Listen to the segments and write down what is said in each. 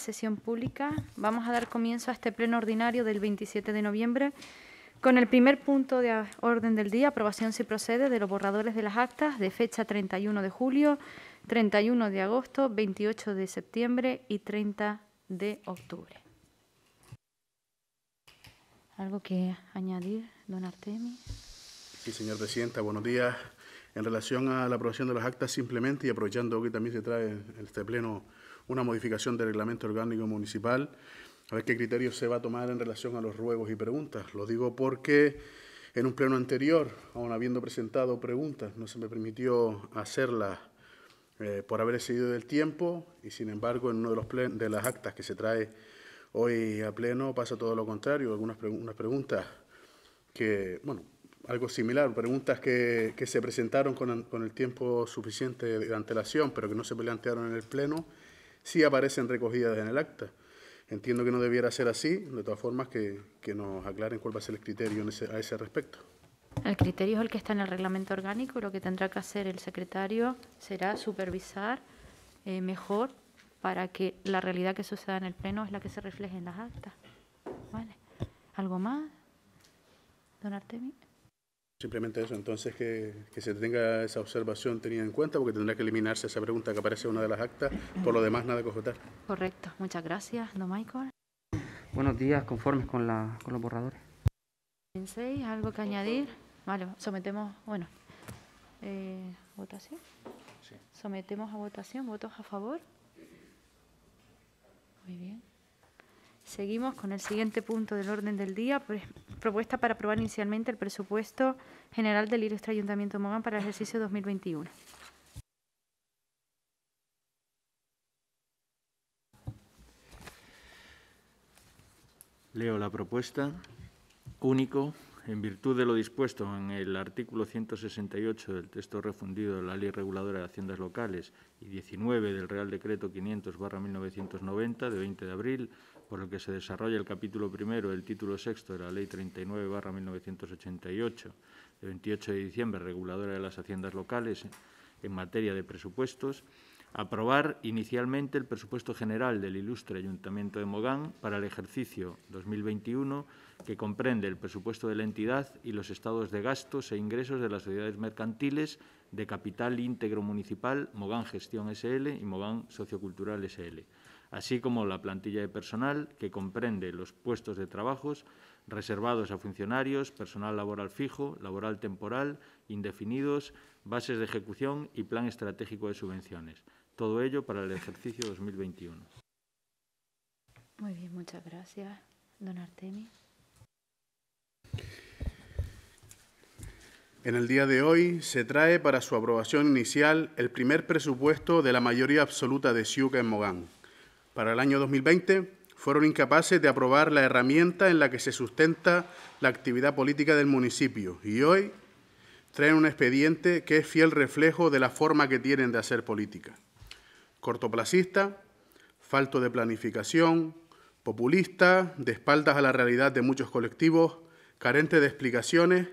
sesión pública. Vamos a dar comienzo a este pleno ordinario del 27 de noviembre con el primer punto de orden del día, aprobación si procede de los borradores de las actas de fecha 31 de julio, 31 de agosto, 28 de septiembre y 30 de octubre. ¿Algo que añadir, don Artemi? Sí, señor Presidenta, buenos días. En relación a la aprobación de las actas, simplemente, y aprovechando que también se trae este pleno una modificación del reglamento orgánico municipal, a ver qué criterio se va a tomar en relación a los ruegos y preguntas. Lo digo porque en un pleno anterior, aún habiendo presentado preguntas, no se me permitió hacerlas eh, por haber excedido del tiempo y sin embargo en uno de, los de las actas que se trae hoy a pleno pasa todo lo contrario, algunas preguntas que, bueno, algo similar, preguntas que, se presentaron con, con, el tiempo suficiente de antelación, pero que no se plantearon en el Pleno sí aparecen recogidas en el acta. Entiendo que no debiera ser así, de todas formas que, nos aclaren cuál va a ser el criterio a ese respecto. El criterio es el que está en el reglamento orgánico y lo que tendrá que hacer el secretario será supervisar eh, mejor para que la realidad que suceda en el Pleno es la que se refleje en las actas. ¿Algo más? Don Artemis. Simplemente eso, entonces que, se tenga esa observación tenida en cuenta, porque tendrá que eliminarse esa pregunta que aparece en una de las actas. Por lo demás, nada que objetar. Correcto, muchas gracias, don Michael. Buenos días, conformes con, la, con los borradores. ¿algo que añadir? Vale, sometemos, bueno, eh, votación. Sometemos a votación, votos a favor. Muy bien. Seguimos con el siguiente punto del orden del día, propuesta para aprobar inicialmente el presupuesto general del Ilustre Ayuntamiento de Mogán para el ejercicio 2021. Leo la propuesta. Único, en virtud de lo dispuesto en el artículo 168 del texto refundido de la Ley Reguladora de Haciendas Locales y 19 del Real Decreto 500-1990 de 20 de abril por el que se desarrolla el capítulo primero, el título sexto de la Ley 39-1988, de 28 de diciembre, reguladora de las haciendas locales en materia de presupuestos, aprobar inicialmente el presupuesto general del ilustre Ayuntamiento de Mogán para el ejercicio 2021, que comprende el presupuesto de la entidad y los estados de gastos e ingresos de las sociedades mercantiles de Capital Íntegro Municipal, Mogán Gestión SL y Mogán Sociocultural SL así como la plantilla de personal, que comprende los puestos de trabajos reservados a funcionarios, personal laboral fijo, laboral temporal, indefinidos, bases de ejecución y plan estratégico de subvenciones. Todo ello para el ejercicio 2021. Muy bien, muchas gracias, don Artemi. En el día de hoy se trae para su aprobación inicial el primer presupuesto de la mayoría absoluta de Siuca en Mogán para el año 2020 fueron incapaces de aprobar la herramienta en la que se sustenta la actividad política del municipio y hoy traen un expediente que es fiel reflejo de la forma que tienen de hacer política. Cortoplacista, falto de planificación, populista, de espaldas a la realidad de muchos colectivos, carente de explicaciones,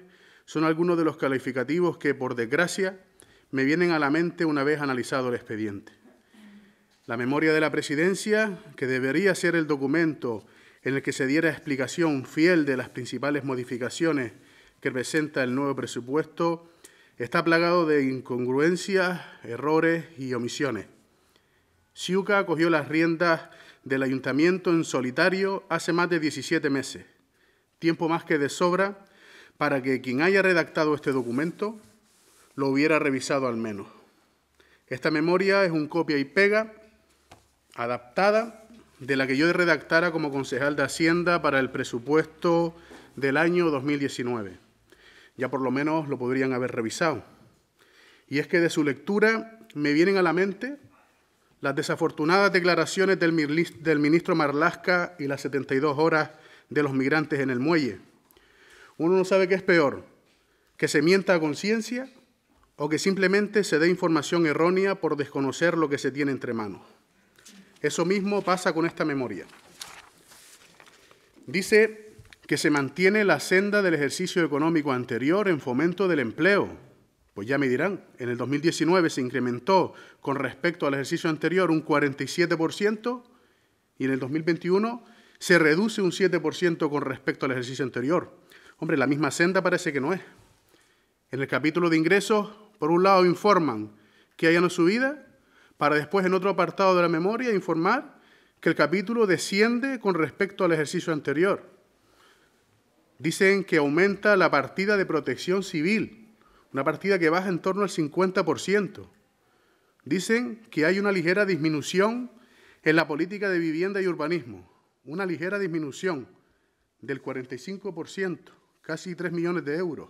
son algunos de los calificativos que, por desgracia, me vienen a la mente una vez analizado el expediente. La memoria de la presidencia, que debería ser el documento en el que se diera explicación fiel de las principales modificaciones que presenta el nuevo presupuesto, está plagado de incongruencias, errores y omisiones. Siuca cogió las riendas del ayuntamiento en solitario hace más de 17 meses, tiempo más que de sobra para que quien haya redactado este documento lo hubiera revisado al menos. Esta memoria es un copia y pega adaptada de la que yo redactara como concejal de Hacienda para el presupuesto del año 2019. Ya por lo menos lo podrían haber revisado. Y es que de su lectura me vienen a la mente las desafortunadas declaraciones del, ministro Marlasca y las 72 horas de los migrantes en el muelle. Uno no sabe qué es peor, que se mienta a conciencia o que simplemente se dé información errónea por desconocer lo que se tiene entre manos. Eso mismo pasa con esta memoria. Dice que se mantiene la senda del ejercicio económico anterior en fomento del empleo. Pues ya me dirán, en el 2019 se incrementó con respecto al ejercicio anterior un 47% y en el 2021 se reduce un 7% con respecto al ejercicio anterior. Hombre, la misma senda parece que no es. En el capítulo de ingresos, por un lado informan que hay una subida para después en otro apartado de la memoria informar que el capítulo desciende con respecto al ejercicio anterior. Dicen que aumenta la partida de protección civil, una partida que baja en torno al 50%. Dicen que hay una ligera disminución en la política de vivienda y urbanismo, una ligera disminución del 45%, casi 3 millones de euros.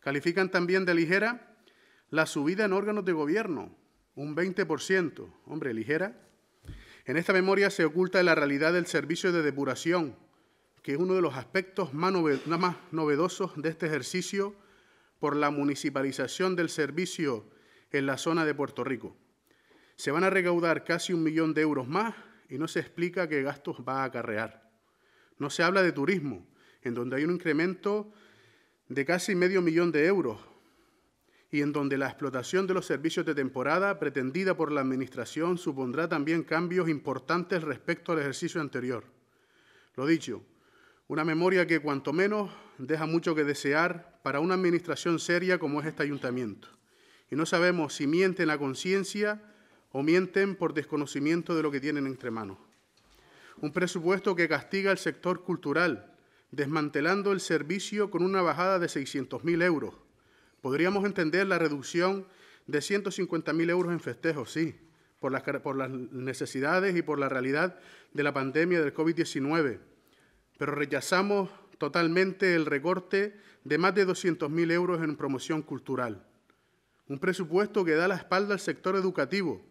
Califican también de ligera la subida en órganos de gobierno, un 20%, hombre, ligera. En esta memoria se oculta la realidad del servicio de depuración, que es uno de los aspectos más, novedosos de este ejercicio por la municipalización del servicio en la zona de Puerto Rico. Se van a recaudar casi un millón de euros más y no se explica qué gastos va a acarrear. No se habla de turismo, en donde hay un incremento de casi medio millón de euros y en donde la explotación de los servicios de temporada pretendida por la Administración supondrá también cambios importantes respecto al ejercicio anterior. Lo dicho, una memoria que cuanto menos deja mucho que desear para una Administración seria como es este Ayuntamiento. Y no sabemos si mienten la conciencia o mienten por desconocimiento de lo que tienen entre manos. Un presupuesto que castiga al sector cultural, desmantelando el servicio con una bajada de 600.000 euros, Podríamos entender la reducción de 150 mil euros en festejos, sí, por las, necesidades y por la realidad de la pandemia del COVID-19, pero rechazamos totalmente el recorte de más de 200 mil euros en promoción cultural. Un presupuesto que da la espalda al sector educativo,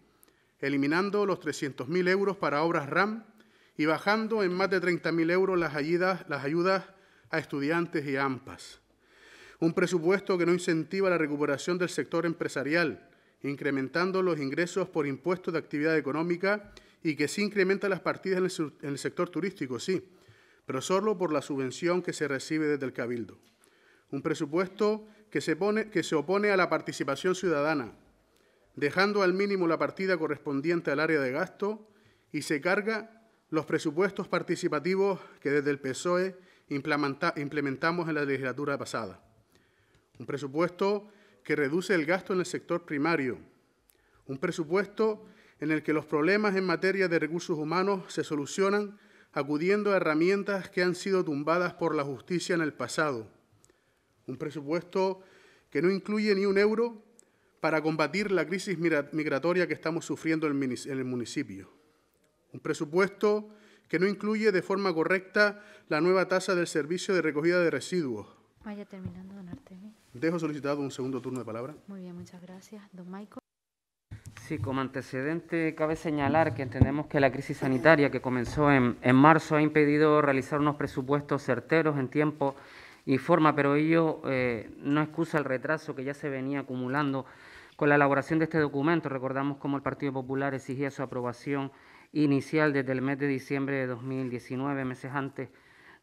eliminando los 300 mil euros para obras RAM y bajando en más de 30 mil euros las ayudas, las ayudas a estudiantes y AMPAs. Un presupuesto que no incentiva la recuperación del sector empresarial, incrementando los ingresos por impuestos de actividad económica y que sí incrementa las partidas en el, sector turístico, sí, pero solo por la subvención que se recibe desde el Cabildo. Un presupuesto que se, opone a la participación ciudadana, dejando al mínimo la partida correspondiente al área de gasto y se carga los presupuestos participativos que desde el PSOE implementamos en la legislatura pasada un presupuesto que reduce el gasto en el sector primario, un presupuesto en el que los problemas en materia de recursos humanos se solucionan acudiendo a herramientas que han sido tumbadas por la justicia en el pasado, un presupuesto que no incluye ni un euro para combatir la crisis migratoria que estamos sufriendo en el municipio, un presupuesto que no incluye de forma correcta la nueva tasa del servicio de recogida de residuos, Vaya terminando, don Artemis. Dejo solicitado un segundo turno de palabra. Muy bien, muchas gracias. Don Michael. Sí, como antecedente cabe señalar que entendemos que la crisis sanitaria que comenzó en, en marzo ha impedido realizar unos presupuestos certeros en tiempo y forma, pero ello eh, no excusa el retraso que ya se venía acumulando con la elaboración de este documento. Recordamos cómo el Partido Popular exigía su aprobación inicial desde el mes de diciembre de 2019, meses antes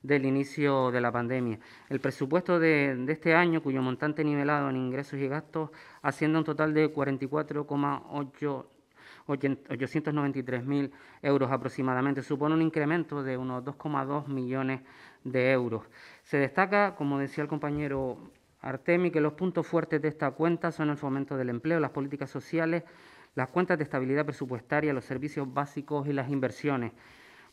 del inicio de la pandemia. El presupuesto de, este año, cuyo montante nivelado en ingresos y gastos asciende a un total de 44,893.000 mil euros aproximadamente. Supone un incremento de unos 2,2 millones de euros. Se destaca, como decía el compañero Artemi, que los puntos fuertes de esta cuenta son el fomento del empleo, las políticas sociales, las cuentas de estabilidad presupuestaria, los servicios básicos y las inversiones.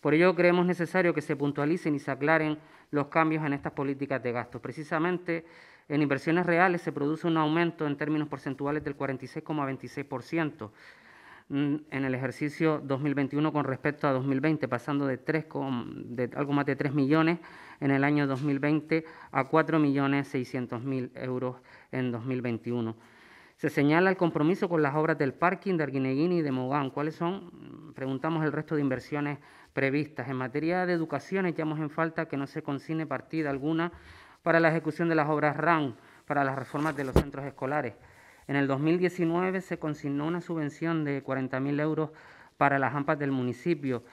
Por ello creemos necesario que se puntualicen y se aclaren los cambios en estas políticas de gasto. Precisamente en inversiones reales se produce un aumento en términos porcentuales del 46,26% mm, en el ejercicio 2021 con respecto a 2020, pasando de, algo más de 3 millones en el año 2020 a 4.600.000 euros en 2021. Se señala el compromiso con las obras del parking de Arguinegui y de Mogán. ¿Cuáles son? Mm, preguntamos el resto de inversiones previstas. En materia de educación echamos en falta que no se consigne partida alguna para la ejecución de las obras RAN, para las reformas de los centros escolares. En el 2019 se consignó una subvención de 40.000 euros para las AMPAs del municipio.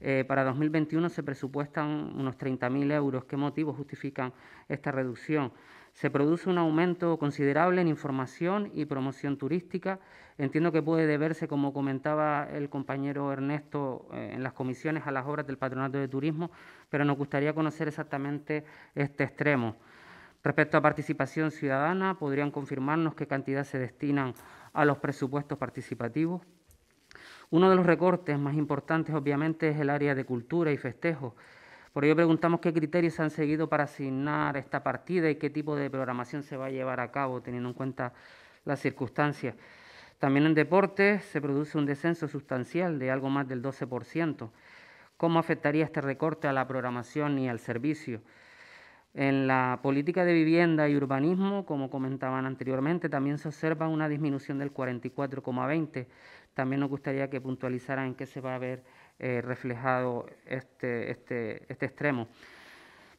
Eh, para 2021 se presupuestan unos 30.000 euros. ¿Qué motivos justifican esta reducción? se produce un aumento considerable en información y promoción turística. Entiendo que puede deberse, como comentaba el compañero Ernesto, eh, en las comisiones a las obras del Patronato de Turismo, pero nos gustaría conocer exactamente este extremo. Respecto a participación ciudadana, ¿podrían confirmarnos qué cantidad se destinan a los presupuestos participativos? Uno de los recortes más importantes, obviamente, es el área de cultura y festejos por ello preguntamos qué criterios se han seguido para asignar esta partida y qué tipo de programación se va a llevar a cabo teniendo en cuenta las circunstancias. También en deportes se produce un descenso sustancial de algo más del 12%. ¿Cómo afectaría este recorte a la programación y al servicio? En la política de vivienda y urbanismo, como comentaban anteriormente, también se observa una disminución del 44,20. También nos gustaría que puntualizaran en qué se va a ver eh, reflejado este, este, este extremo.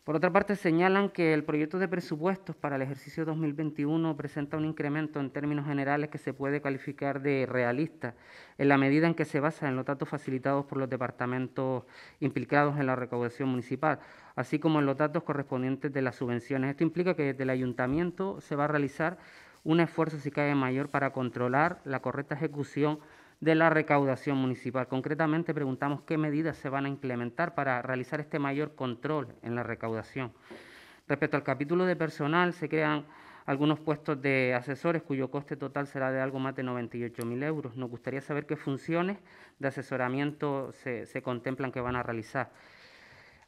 Por otra parte, señalan que el proyecto de presupuestos para el ejercicio 2021 presenta un incremento en términos generales que se puede calificar de realista, en la medida en que se basa en los datos facilitados por los departamentos implicados en la recaudación municipal, así como en los datos correspondientes de las subvenciones. Esto implica que desde el ayuntamiento se va a realizar un esfuerzo, si cae mayor, para controlar la correcta ejecución de la recaudación municipal. Concretamente preguntamos qué medidas se van a implementar para realizar este mayor control en la recaudación. Respecto al capítulo de personal, se crean algunos puestos de asesores cuyo coste total será de algo más de 98.000 euros. Nos gustaría saber qué funciones de asesoramiento se, se contemplan que van a realizar.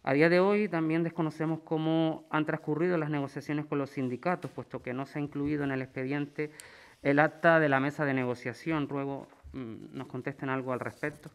A día de hoy también desconocemos cómo han transcurrido las negociaciones con los sindicatos, puesto que no se ha incluido en el expediente el acta de la mesa de negociación. Ruego Mm, nos contesten algo al respecto.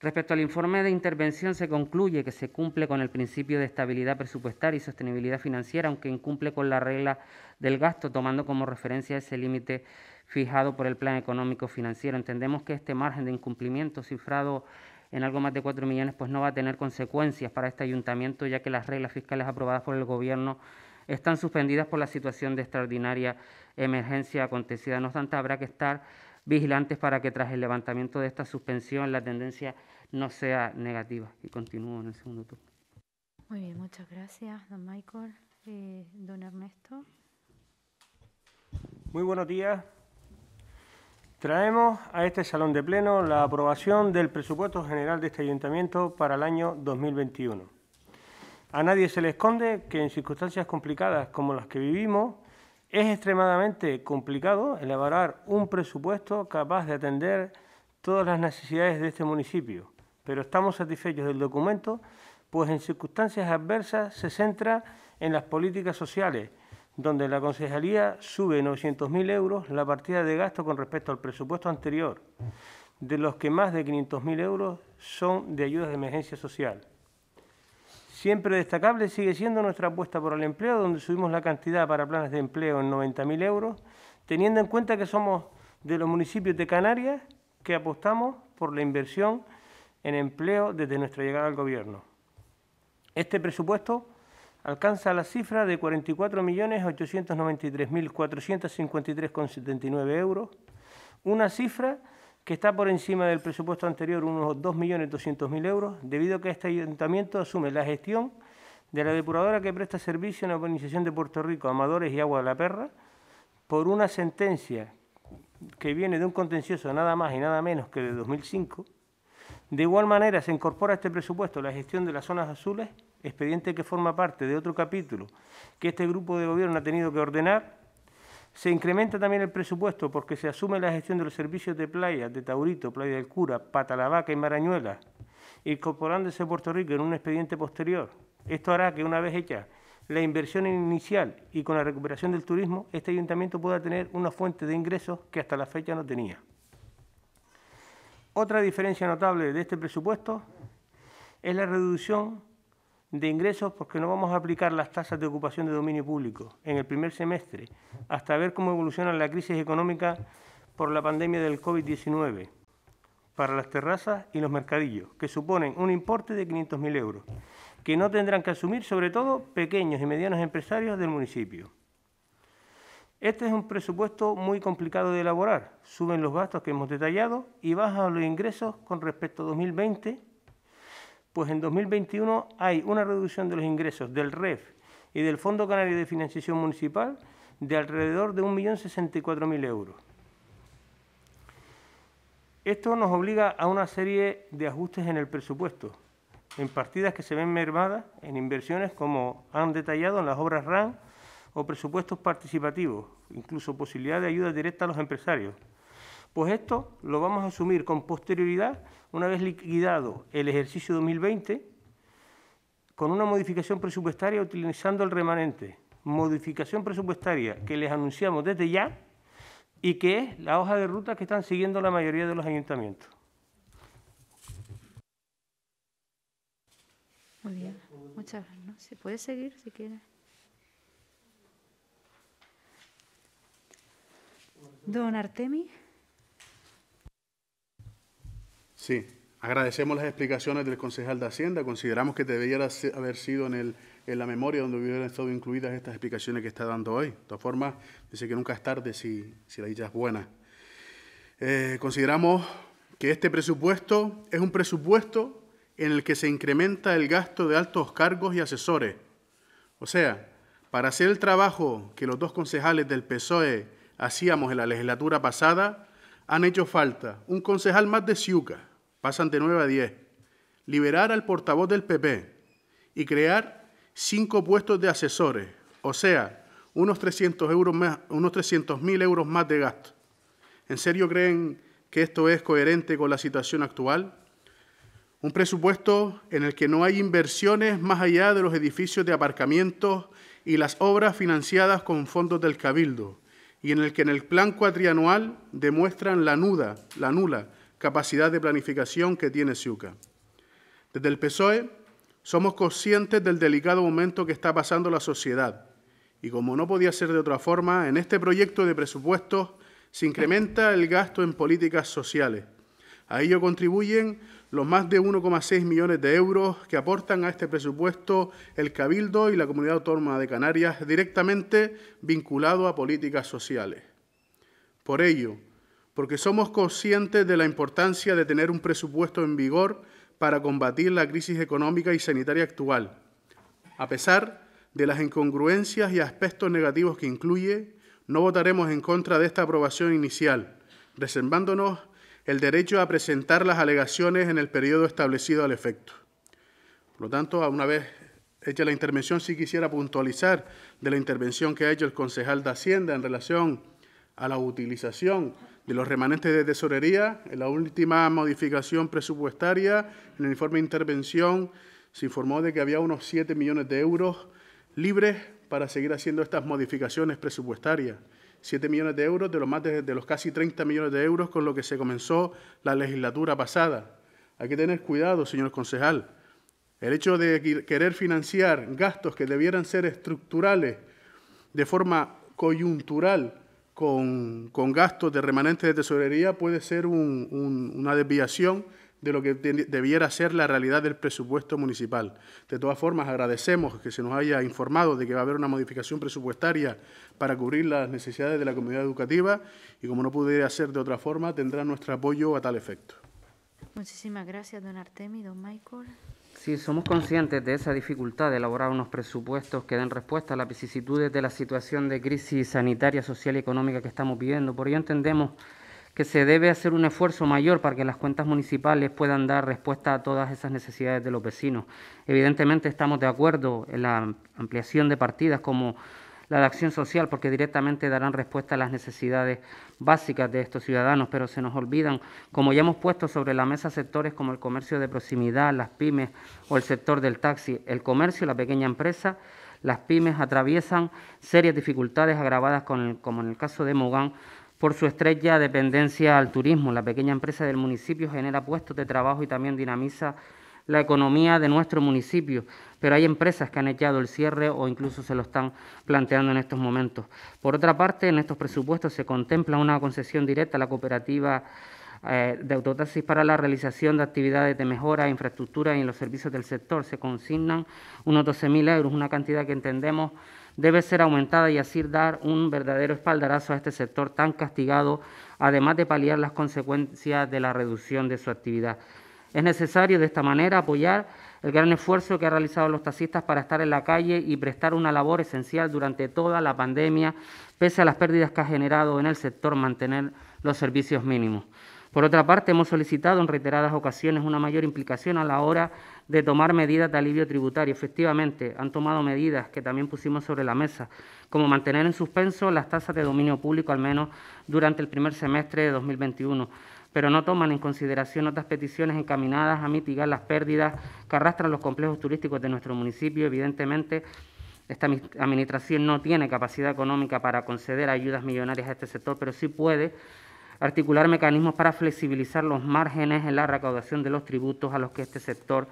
Respecto al informe de intervención, se concluye que se cumple con el principio de estabilidad presupuestaria y sostenibilidad financiera, aunque incumple con la regla del gasto, tomando como referencia ese límite fijado por el Plan Económico Financiero. Entendemos que este margen de incumplimiento cifrado en algo más de 4 millones, pues no va a tener consecuencias para este ayuntamiento, ya que las reglas fiscales aprobadas por el Gobierno están suspendidas por la situación de extraordinaria emergencia acontecida. No obstante, habrá que estar vigilantes para que tras el levantamiento de esta suspensión la tendencia no sea negativa. Y continúo en el segundo turno. Muy bien, muchas gracias, don Michael. Eh, don Ernesto. Muy buenos días. Traemos a este salón de pleno la aprobación del presupuesto general de este ayuntamiento para el año 2021. A nadie se le esconde que en circunstancias complicadas como las que vivimos, es extremadamente complicado elaborar un presupuesto capaz de atender todas las necesidades de este municipio, pero estamos satisfechos del documento, pues en circunstancias adversas se centra en las políticas sociales, donde la concejalía sube 900.000 euros la partida de gasto con respecto al presupuesto anterior, de los que más de 500.000 euros son de ayudas de emergencia social. Siempre destacable sigue siendo nuestra apuesta por el empleo, donde subimos la cantidad para planes de empleo en 90.000 euros, teniendo en cuenta que somos de los municipios de Canarias que apostamos por la inversión en empleo desde nuestra llegada al Gobierno. Este presupuesto alcanza la cifra de 44.893.453,79 euros, una cifra que está por encima del presupuesto anterior, unos 2.200.000 euros, debido a que este ayuntamiento asume la gestión de la depuradora que presta servicio en la organización de Puerto Rico, Amadores y Agua de la Perra, por una sentencia que viene de un contencioso nada más y nada menos que de 2005. De igual manera, se incorpora a este presupuesto la gestión de las zonas azules, expediente que forma parte de otro capítulo que este grupo de gobierno ha tenido que ordenar se incrementa también el presupuesto porque se asume la gestión de los servicios de playa, de Taurito, Playa del Cura, Patalavaca y Marañuela, incorporándose Puerto Rico en un expediente posterior. Esto hará que una vez hecha la inversión inicial y con la recuperación del turismo, este ayuntamiento pueda tener una fuente de ingresos que hasta la fecha no tenía. Otra diferencia notable de este presupuesto es la reducción de ingresos porque no vamos a aplicar las tasas de ocupación de dominio público en el primer semestre, hasta ver cómo evoluciona la crisis económica por la pandemia del COVID-19 para las terrazas y los mercadillos, que suponen un importe de 500.000 euros, que no tendrán que asumir sobre todo pequeños y medianos empresarios del municipio. Este es un presupuesto muy complicado de elaborar. Suben los gastos que hemos detallado y bajan los ingresos con respecto a 2020 pues en 2021 hay una reducción de los ingresos del REF y del Fondo Canario de Financiación Municipal de alrededor de 1.064.000 euros. Esto nos obliga a una serie de ajustes en el presupuesto, en partidas que se ven mermadas en inversiones como han detallado en las obras RAN o presupuestos participativos, incluso posibilidad de ayuda directa a los empresarios. Pues esto lo vamos a asumir con posterioridad una vez liquidado el ejercicio 2020, con una modificación presupuestaria utilizando el remanente. Modificación presupuestaria que les anunciamos desde ya y que es la hoja de ruta que están siguiendo la mayoría de los ayuntamientos. Muy bien, muchas gracias. ¿no? Se puede seguir si quiere. Don artemi Sí, agradecemos las explicaciones del concejal de Hacienda. Consideramos que debiera haber sido en, la memoria donde hubieran estado incluidas estas explicaciones que está dando hoy. De todas formas, dice que nunca es tarde si, si la dicha es buena. Eh, consideramos que este presupuesto es un presupuesto en el que se incrementa el gasto de altos cargos y asesores. O sea, para hacer el trabajo que los dos concejales del PSOE hacíamos en la legislatura pasada, han hecho falta un concejal más de Ciuca, pasan de 9 a 10, liberar al portavoz del PP y crear cinco puestos de asesores, o sea, unos 300 euros más, unos 300.000 euros más de gasto. ¿En serio creen que esto es coherente con la situación actual? Un presupuesto en el que no hay inversiones más allá de los edificios de aparcamientos y las obras financiadas con fondos del Cabildo, y en el que en el plan cuatrianual demuestran la nuda, la nula capacidad de planificación que tiene Ciuca. Desde el PSOE somos conscientes del delicado momento que está pasando la sociedad y como no podía ser de otra forma, en este proyecto de presupuestos se incrementa el gasto en políticas sociales. A ello contribuyen los más de 1,6 millones de euros que aportan a este presupuesto el Cabildo y la Comunidad Autónoma de Canarias directamente vinculado a políticas sociales. Por ello, porque somos conscientes de la importancia de tener un presupuesto en vigor para combatir la crisis económica y sanitaria actual, a pesar de las incongruencias y aspectos negativos que incluye, no votaremos en contra de esta aprobación inicial, reservándonos el derecho a presentar las alegaciones en el periodo establecido al efecto. Por lo tanto, una vez hecha la intervención, sí quisiera puntualizar de la intervención que ha hecho el concejal de Hacienda en relación a la utilización de los remanentes de tesorería. En la última modificación presupuestaria, en el informe de intervención, se informó de que había unos 7 millones de euros libres para seguir haciendo estas modificaciones presupuestarias. 7 millones de euros de los, más de, los casi 30 millones de euros con lo que se comenzó la legislatura pasada. Hay que tener cuidado, señor concejal. El hecho de querer financiar gastos que debieran ser estructurales de forma coyuntural con, con gastos de remanentes de tesorería puede ser una desviación de lo que debiera ser la realidad del presupuesto municipal. De todas formas, agradecemos que se nos haya informado de que va a haber una modificación presupuestaria para cubrir las necesidades de la comunidad educativa y, como no pudiera ser de otra forma, tendrá nuestro apoyo a tal efecto. Muchísimas gracias, don Artemi, don Michael. Sí, somos conscientes de esa dificultad de elaborar unos presupuestos que den respuesta a las vicisitudes de la situación de crisis sanitaria, social y económica que estamos viviendo, por ello entendemos que se debe hacer un esfuerzo mayor para que las cuentas municipales puedan dar respuesta a todas esas necesidades de los vecinos. Evidentemente estamos de acuerdo en la ampliación de partidas como la de acción social, porque directamente darán respuesta a las necesidades básicas de estos ciudadanos, pero se nos olvidan, como ya hemos puesto sobre la mesa sectores como el comercio de proximidad, las pymes o el sector del taxi, el comercio, la pequeña empresa, las pymes atraviesan serias dificultades agravadas, con como en el caso de Mogán, por su estrecha dependencia al turismo. La pequeña empresa del municipio genera puestos de trabajo y también dinamiza la economía de nuestro municipio, pero hay empresas que han echado el cierre o incluso se lo están planteando en estos momentos. Por otra parte, en estos presupuestos se contempla una concesión directa a la cooperativa eh, de autotaxis para la realización de actividades de mejora, infraestructura y en los servicios del sector. Se consignan unos 12.000 euros, una cantidad que entendemos debe ser aumentada y así dar un verdadero espaldarazo a este sector tan castigado, además de paliar las consecuencias de la reducción de su actividad. Es necesario de esta manera apoyar el gran esfuerzo que han realizado los taxistas para estar en la calle y prestar una labor esencial durante toda la pandemia, pese a las pérdidas que ha generado en el sector mantener los servicios mínimos. Por otra parte, hemos solicitado en reiteradas ocasiones una mayor implicación a la hora de tomar medidas de alivio tributario. Efectivamente, han tomado medidas que también pusimos sobre la mesa, como mantener en suspenso las tasas de dominio público al menos durante el primer semestre de 2021 pero no toman en consideración otras peticiones encaminadas a mitigar las pérdidas que arrastran los complejos turísticos de nuestro municipio. Evidentemente, esta administración no tiene capacidad económica para conceder ayudas millonarias a este sector, pero sí puede articular mecanismos para flexibilizar los márgenes en la recaudación de los tributos a los que este sector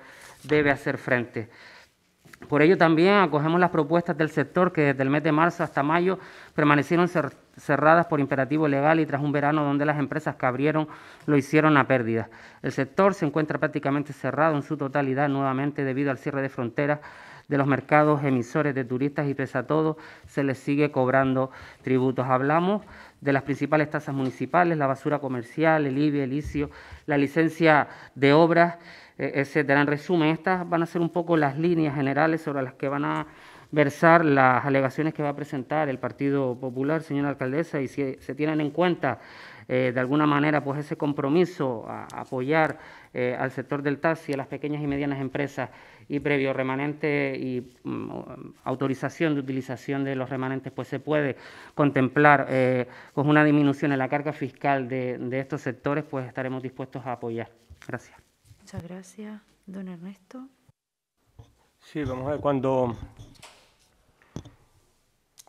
debe hacer frente. Por ello también acogemos las propuestas del sector que desde el mes de marzo hasta mayo permanecieron cerradas por imperativo legal y tras un verano donde las empresas que abrieron lo hicieron a pérdida. El sector se encuentra prácticamente cerrado en su totalidad nuevamente debido al cierre de fronteras de los mercados emisores de turistas y pese a todo se les sigue cobrando tributos. Hablamos de las principales tasas municipales, la basura comercial, el IBI, el ICIO, la licencia de obras, eh, etcétera. En resumen, estas van a ser un poco las líneas generales sobre las que van a versar las alegaciones que va a presentar el Partido Popular, señora alcaldesa, y si se tienen en cuenta eh, de alguna manera pues ese compromiso a apoyar eh, al sector del taxi, a las pequeñas y medianas empresas y previo remanente y mm, autorización de utilización de los remanentes, pues se puede contemplar eh, una disminución en la carga fiscal de, de estos sectores, pues estaremos dispuestos a apoyar. Gracias. Muchas gracias, don Ernesto. Sí, vamos a ver, cuando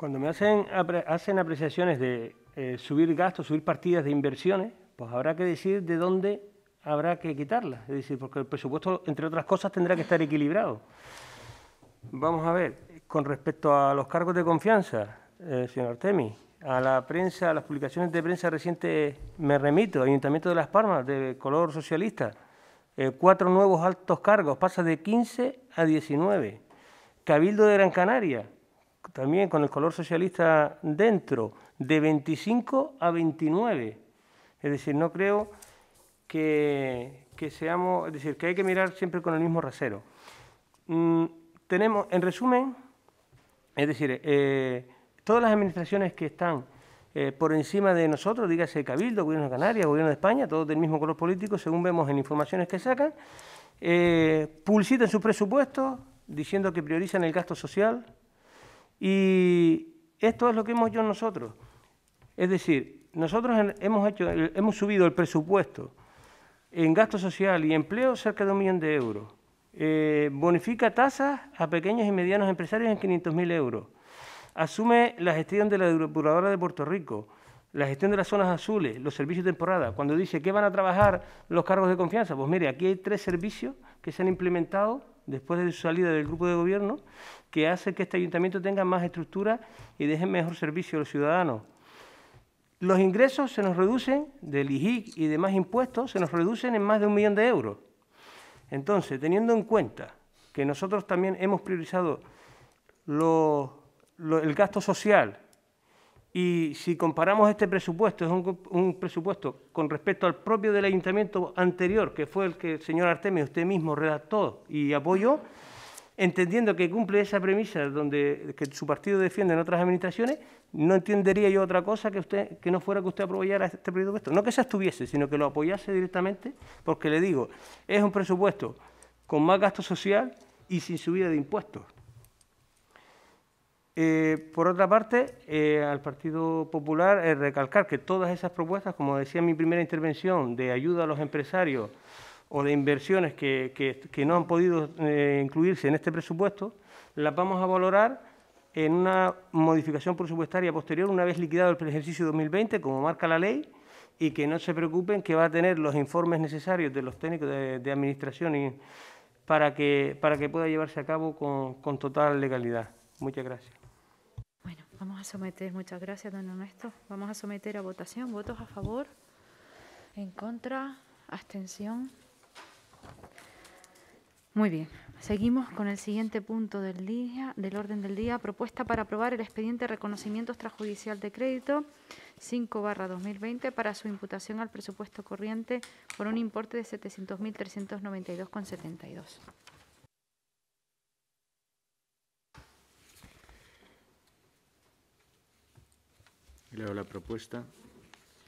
cuando me hacen, hacen apreciaciones de eh, subir gastos, subir partidas de inversiones, pues habrá que decir de dónde habrá que quitarlas. Es decir, porque el presupuesto, entre otras cosas, tendrá que estar equilibrado. Vamos a ver, con respecto a los cargos de confianza, eh, señor Temi, a la prensa, a las publicaciones de prensa recientes me remito, Ayuntamiento de Las Palmas, de color socialista, eh, cuatro nuevos altos cargos, pasa de 15 a 19. Cabildo de Gran Canaria, también con el color socialista dentro, de 25 a 29. Es decir, no creo que, seamos, es decir, que hay que mirar siempre con el mismo rasero. Mm, tenemos, en resumen, es decir, eh, todas las administraciones que están eh, por encima de nosotros, dígase Cabildo, Gobierno de Canarias, Gobierno de España, todos del mismo color político, según vemos en informaciones que sacan, eh, publicitan sus presupuestos diciendo que priorizan el gasto social, y esto es lo que hemos hecho nosotros. Es decir, nosotros hemos, hecho, hemos subido el presupuesto en gasto social y empleo cerca de un millón de euros. Eh, bonifica tasas a pequeños y medianos empresarios en 500.000 euros. Asume la gestión de la depuradora de Puerto Rico, la gestión de las zonas azules, los servicios de temporada. Cuando dice que van a trabajar los cargos de confianza, pues mire, aquí hay tres servicios que se han implementado después de su salida del grupo de gobierno que hace que este ayuntamiento tenga más estructura y deje mejor servicio a los ciudadanos. Los ingresos se nos reducen del IGIC y demás impuestos, se nos reducen en más de un millón de euros. Entonces, teniendo en cuenta que nosotros también hemos priorizado el gasto social y si comparamos este presupuesto, es un, presupuesto con respecto al propio del ayuntamiento anterior, que fue el que el señor Artemio, usted mismo redactó y apoyó, entendiendo que cumple esa premisa donde, que su partido defiende en otras administraciones, no entendería yo otra cosa que usted que no fuera que usted apoyara este presupuesto. No que se estuviese, sino que lo apoyase directamente, porque le digo, es un presupuesto con más gasto social y sin subida de impuestos. Eh, por otra parte, eh, al Partido Popular eh, recalcar que todas esas propuestas, como decía en mi primera intervención, de ayuda a los empresarios, o de inversiones que, no han podido eh, incluirse en este presupuesto, las vamos a valorar en una modificación presupuestaria posterior, una vez liquidado el ejercicio 2020, como marca la ley, y que no se preocupen que va a tener los informes necesarios de los técnicos de, administración y, para, que, para que pueda llevarse a cabo con, con total legalidad. Muchas gracias. Bueno, vamos a someter, muchas gracias, don Ernesto. Vamos a someter a votación. ¿Votos a favor? ¿En contra? ¿Abstención? Muy bien. Seguimos con el siguiente punto del del orden del día, propuesta para aprobar el expediente de reconocimiento extrajudicial de crédito 5-2020 para su imputación al presupuesto corriente por un importe de 700.392,72. Leo la propuesta.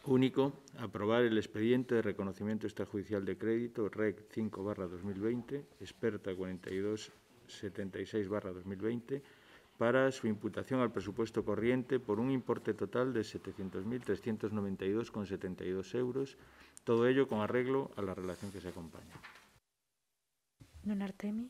Único, aprobar el expediente de reconocimiento extrajudicial de crédito REC 5-2020, experta 4276-2020, para su imputación al presupuesto corriente por un importe total de 700.392,72 euros, todo ello con arreglo a la relación que se acompaña. Artemi.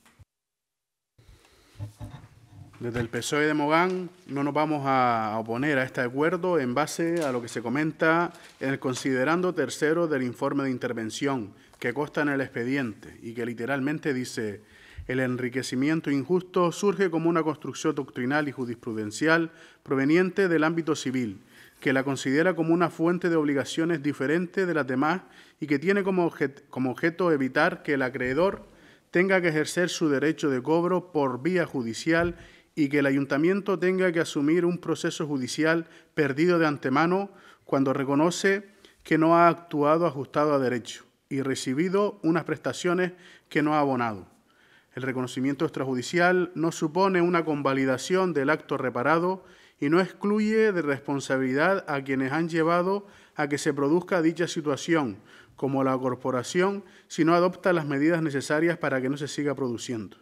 Desde el PSOE de Mogán no nos vamos a oponer a este acuerdo en base a lo que se comenta en el considerando tercero del informe de intervención que consta en el expediente y que literalmente dice el enriquecimiento injusto surge como una construcción doctrinal y jurisprudencial proveniente del ámbito civil, que la considera como una fuente de obligaciones diferente de las demás y que tiene como, como objeto evitar que el acreedor tenga que ejercer su derecho de cobro por vía judicial y que el ayuntamiento tenga que asumir un proceso judicial perdido de antemano cuando reconoce que no ha actuado ajustado a derecho y recibido unas prestaciones que no ha abonado. El reconocimiento extrajudicial no supone una convalidación del acto reparado y no excluye de responsabilidad a quienes han llevado a que se produzca dicha situación, como la corporación, si no adopta las medidas necesarias para que no se siga produciendo.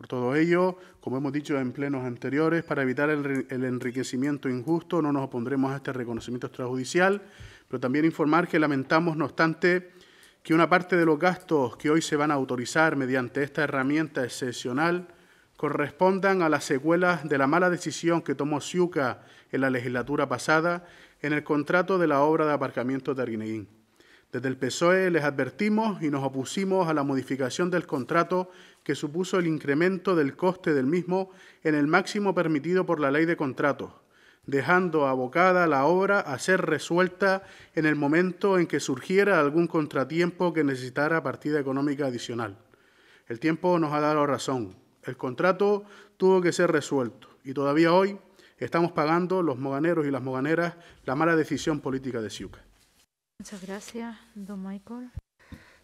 Por todo ello, como hemos dicho en plenos anteriores, para evitar el, enriquecimiento injusto no nos opondremos a este reconocimiento extrajudicial, pero también informar que lamentamos, no obstante, que una parte de los gastos que hoy se van a autorizar mediante esta herramienta excepcional correspondan a las secuelas de la mala decisión que tomó SIUCA en la legislatura pasada en el contrato de la obra de aparcamiento de Arguineguín. Desde el PSOE les advertimos y nos opusimos a la modificación del contrato que supuso el incremento del coste del mismo en el máximo permitido por la ley de contratos, dejando abocada la obra a ser resuelta en el momento en que surgiera algún contratiempo que necesitara partida económica adicional. El tiempo nos ha dado razón. El contrato tuvo que ser resuelto y todavía hoy estamos pagando los moganeros y las moganeras la mala decisión política de Ciuca. Muchas gracias, don Michael.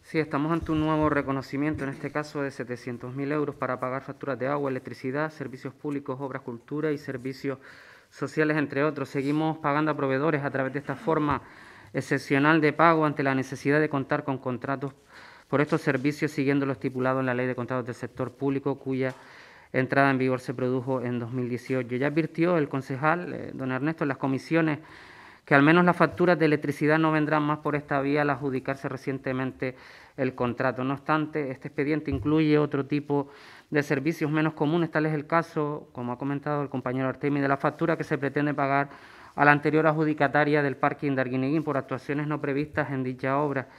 Sí, estamos ante un nuevo reconocimiento, en este caso de 700.000 euros para pagar facturas de agua, electricidad, servicios públicos, obras, cultura y servicios sociales, entre otros. Seguimos pagando a proveedores a través de esta forma excepcional de pago ante la necesidad de contar con contratos por estos servicios, siguiendo lo estipulado en la Ley de Contratos del Sector Público, cuya entrada en vigor se produjo en 2018. Ya advirtió el concejal, eh, don Ernesto, en las comisiones que al menos las facturas de electricidad no vendrán más por esta vía al adjudicarse recientemente el contrato. No obstante, este expediente incluye otro tipo de servicios menos comunes, tal es el caso, como ha comentado el compañero Artemi, de la factura que se pretende pagar a la anterior adjudicataria del parking Indarguineguín por actuaciones no previstas en dicha obra.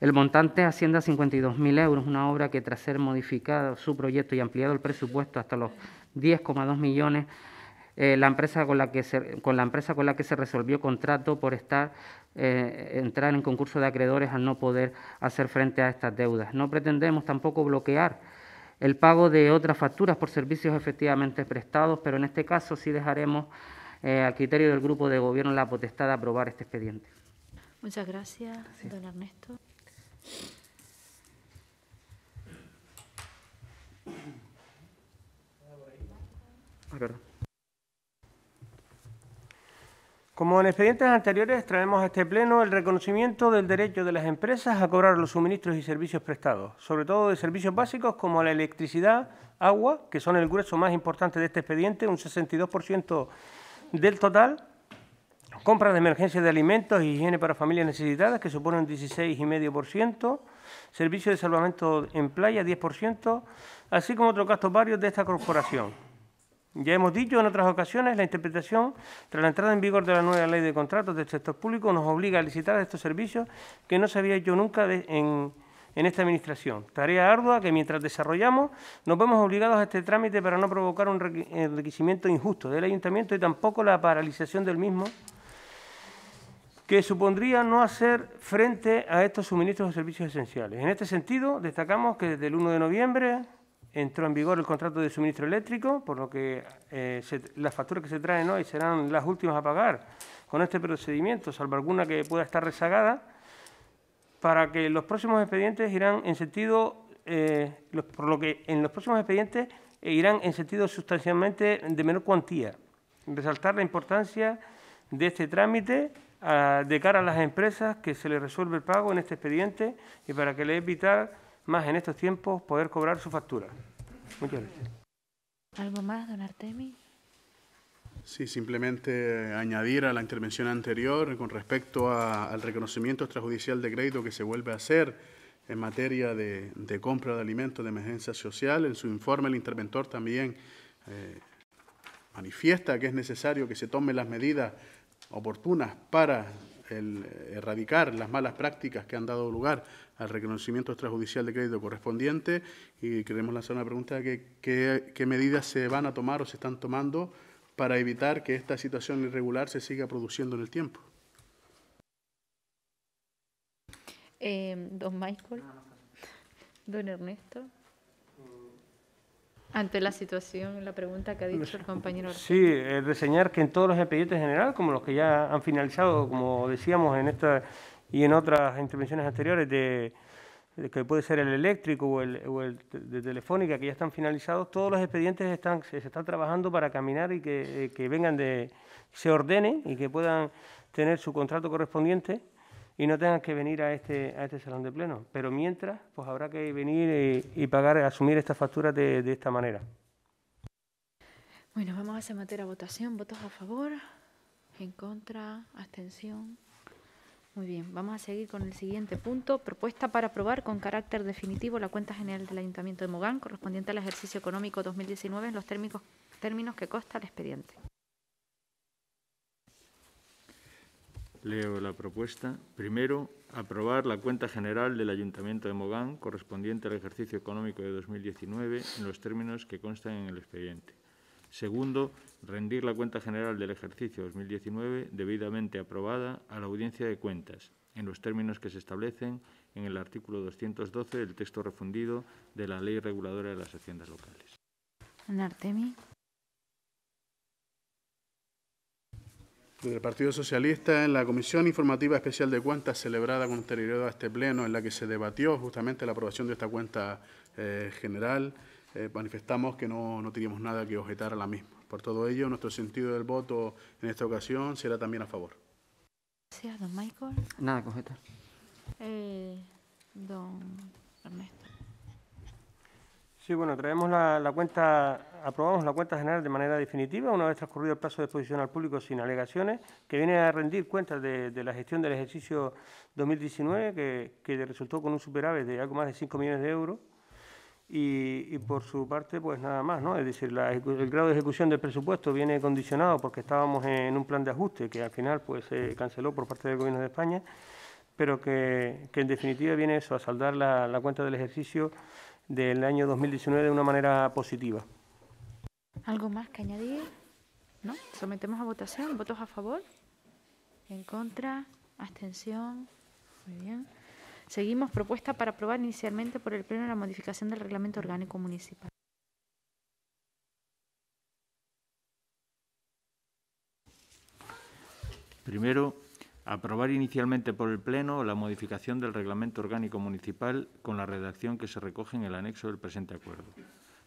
El montante asciende a 52.000 euros, una obra que tras ser modificado su proyecto y ampliado el presupuesto hasta los 10,2 millones, eh, la empresa con la que con la empresa con la que se resolvió contrato por estar eh, entrar en concurso de acreedores al no poder hacer frente a estas deudas. No pretendemos tampoco bloquear el pago de otras facturas por servicios efectivamente prestados, pero en este caso sí dejaremos al eh, a criterio del grupo de gobierno la potestad de aprobar este expediente. Muchas gracias, don Ernesto. Ah, como en expedientes anteriores, traemos a este pleno el reconocimiento del derecho de las empresas a cobrar los suministros y servicios prestados, sobre todo de servicios básicos como la electricidad, agua, que son el grueso más importante de este expediente, un 62% del total, compras de emergencia de alimentos y higiene para familias necesitadas, que suponen un 16,5%, servicios de salvamento en playa, 10%, así como otros gastos varios de esta corporación. Ya hemos dicho en otras ocasiones, la interpretación tras la entrada en vigor de la nueva ley de contratos del sector público nos obliga a licitar estos servicios que no se había hecho nunca en, en esta Administración. Tarea ardua que mientras desarrollamos nos vemos obligados a este trámite para no provocar un enriquecimiento injusto del Ayuntamiento y tampoco la paralización del mismo, que supondría no hacer frente a estos suministros de servicios esenciales. En este sentido, destacamos que desde el 1 de noviembre entró en vigor el contrato de suministro eléctrico, por lo que eh, las facturas que se traen hoy serán las últimas a pagar con este procedimiento, salvo alguna que pueda estar rezagada, para que los próximos expedientes irán en sentido, eh, por lo que en los próximos expedientes eh, irán en sentido sustancialmente de menor cuantía. Resaltar la importancia de este trámite de cara a las empresas que se les resuelve el pago en este expediente y para que le evitar más en estos tiempos poder cobrar su factura. ¿Algo más, don Artemi? Sí, simplemente añadir a la intervención anterior con respecto al reconocimiento extrajudicial de crédito que se vuelve a hacer en materia de, compra de alimentos de emergencia social. En su informe el interventor también eh, manifiesta que es necesario que se tomen las medidas oportunas para el erradicar las malas prácticas que han dado lugar al reconocimiento extrajudicial de crédito correspondiente y queremos lanzar una pregunta qué, qué medidas se van a tomar o se están tomando para evitar que esta situación irregular se siga produciendo en el tiempo. Eh, don Michael, don Ernesto. Ante la situación, la pregunta que ha dicho el compañero. Sí, eh, reseñar que en todos los expedientes general, como los que ya han finalizado, como decíamos en esta y en otras intervenciones anteriores, de, que puede ser el eléctrico o el, de telefónica, que ya están finalizados, todos los expedientes están, se, están trabajando para caminar y que, eh, que vengan de, se ordenen y que puedan tener su contrato correspondiente y no tengan que venir a este, a este salón de pleno. Pero mientras, pues habrá que venir y, pagar, asumir estas facturas de, esta manera. Bueno, vamos a someter a votación. ¿Votos a favor? ¿En contra? ¿Abstención? Muy bien, vamos a seguir con el siguiente punto. Propuesta para aprobar con carácter definitivo la cuenta general del Ayuntamiento de Mogán correspondiente al ejercicio económico 2019 en los términos, términos que consta el expediente. Leo la propuesta. Primero, aprobar la cuenta general del Ayuntamiento de Mogán correspondiente al ejercicio económico de 2019 en los términos que constan en el expediente. Segundo, rendir la cuenta general del ejercicio 2019 debidamente aprobada a la audiencia de cuentas, en los términos que se establecen en el artículo 212 del texto refundido de la Ley Reguladora de las Haciendas Locales. del Partido Socialista en la Comisión Informativa Especial de Cuentas celebrada con anterioridad a este pleno en la que se debatió justamente la aprobación de esta cuenta eh, general, eh, manifestamos que no, teníamos nada que objetar a la misma. Por todo ello, nuestro sentido del voto en esta ocasión será también a favor. Gracias, don Michael. Nada que objetar. Eh, don Ernesto. Sí, bueno, traemos la, cuenta, aprobamos la cuenta general de manera definitiva una vez transcurrido el plazo de exposición al público sin alegaciones, que viene a rendir cuentas de, la gestión del ejercicio 2019, que, que, resultó con un superávit de algo más de 5 millones de euros. Y, por su parte, pues nada más, ¿no? Es decir, el grado de ejecución del presupuesto viene condicionado porque estábamos en un plan de ajuste que al final pues se canceló por parte del Gobierno de España, pero que, en definitiva viene eso, a saldar la, la cuenta del ejercicio del año 2019 de una manera positiva. ¿Algo más que añadir? ¿No? Sometemos a votación. ¿Votos a favor? ¿En contra? ¿Abstención? Muy bien. Seguimos. Propuesta para aprobar inicialmente por el Pleno la modificación del Reglamento Orgánico Municipal. Primero, Aprobar inicialmente por el Pleno la modificación del Reglamento Orgánico Municipal con la redacción que se recoge en el anexo del presente acuerdo.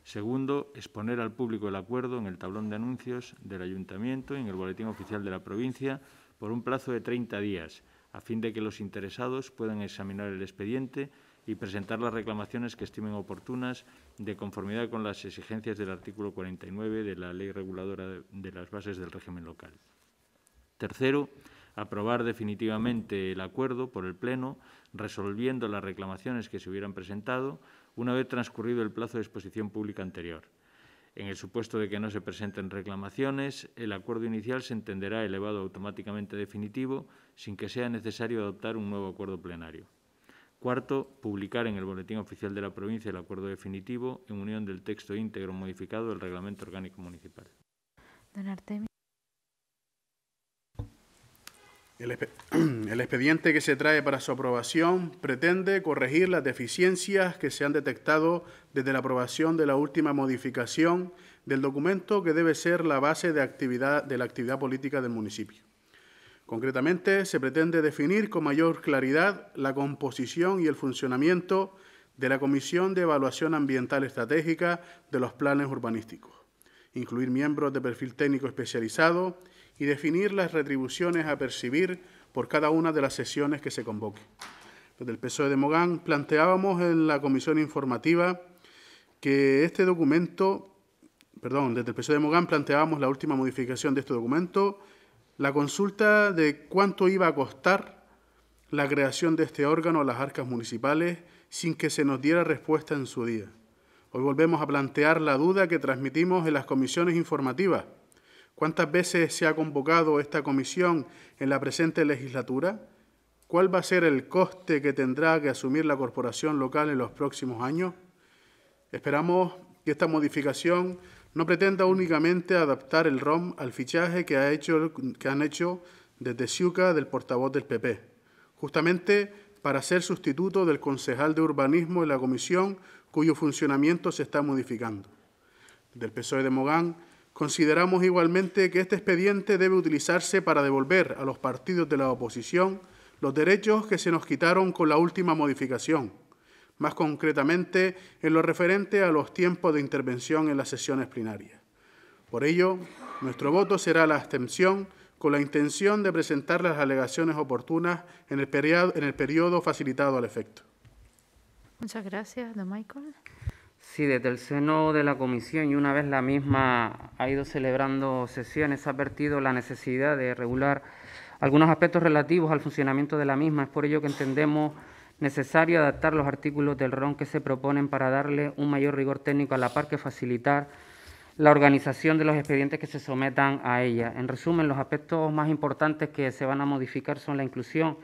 Segundo, exponer al público el acuerdo en el tablón de anuncios del Ayuntamiento y en el Boletín Oficial de la Provincia por un plazo de 30 días, a fin de que los interesados puedan examinar el expediente y presentar las reclamaciones que estimen oportunas de conformidad con las exigencias del artículo 49 de la Ley Reguladora de las Bases del Régimen Local. Tercero, aprobar definitivamente el acuerdo por el Pleno, resolviendo las reclamaciones que se hubieran presentado una vez transcurrido el plazo de exposición pública anterior. En el supuesto de que no se presenten reclamaciones, el acuerdo inicial se entenderá elevado automáticamente definitivo sin que sea necesario adoptar un nuevo acuerdo plenario. Cuarto, publicar en el Boletín Oficial de la Provincia el acuerdo definitivo en unión del texto íntegro modificado del Reglamento Orgánico Municipal. El, expediente que se trae para su aprobación pretende corregir las deficiencias que se han detectado desde la aprobación de la última modificación del documento que debe ser la base de, actividad, de la actividad política del municipio. Concretamente, se pretende definir con mayor claridad la composición y el funcionamiento de la Comisión de Evaluación Ambiental Estratégica de los Planes Urbanísticos, incluir miembros de perfil técnico especializado y definir las retribuciones a percibir por cada una de las sesiones que se convoque. Desde el PSOE de Mogán planteábamos en la comisión informativa que este documento, perdón, desde el PSOE de Mogán planteábamos la última modificación de este documento, la consulta de cuánto iba a costar la creación de este órgano a las arcas municipales sin que se nos diera respuesta en su día. Hoy volvemos a plantear la duda que transmitimos en las comisiones informativas ¿Cuántas veces se ha convocado esta comisión en la presente legislatura? ¿Cuál va a ser el coste que tendrá que asumir la corporación local en los próximos años? Esperamos que esta modificación no pretenda únicamente adaptar el ROM al fichaje que, ha hecho, que han hecho desde SIUCA del portavoz del PP, justamente para ser sustituto del concejal de urbanismo de la comisión cuyo funcionamiento se está modificando. Del PSOE de Mogán Consideramos igualmente que este expediente debe utilizarse para devolver a los partidos de la oposición los derechos que se nos quitaron con la última modificación, más concretamente en lo referente a los tiempos de intervención en las sesiones plenarias. Por ello, nuestro voto será la abstención con la intención de presentar las alegaciones oportunas en el periodo, facilitado al efecto. Muchas gracias, don Michael desde el seno de la comisión y una vez la misma ha ido celebrando sesiones, ha advertido la necesidad de regular algunos aspectos relativos al funcionamiento de la misma. Es por ello que entendemos necesario adaptar los artículos del RON que se proponen para darle un mayor rigor técnico a la par que facilitar la organización de los expedientes que se sometan a ella. En resumen, los aspectos más importantes que se van a modificar son la inclusión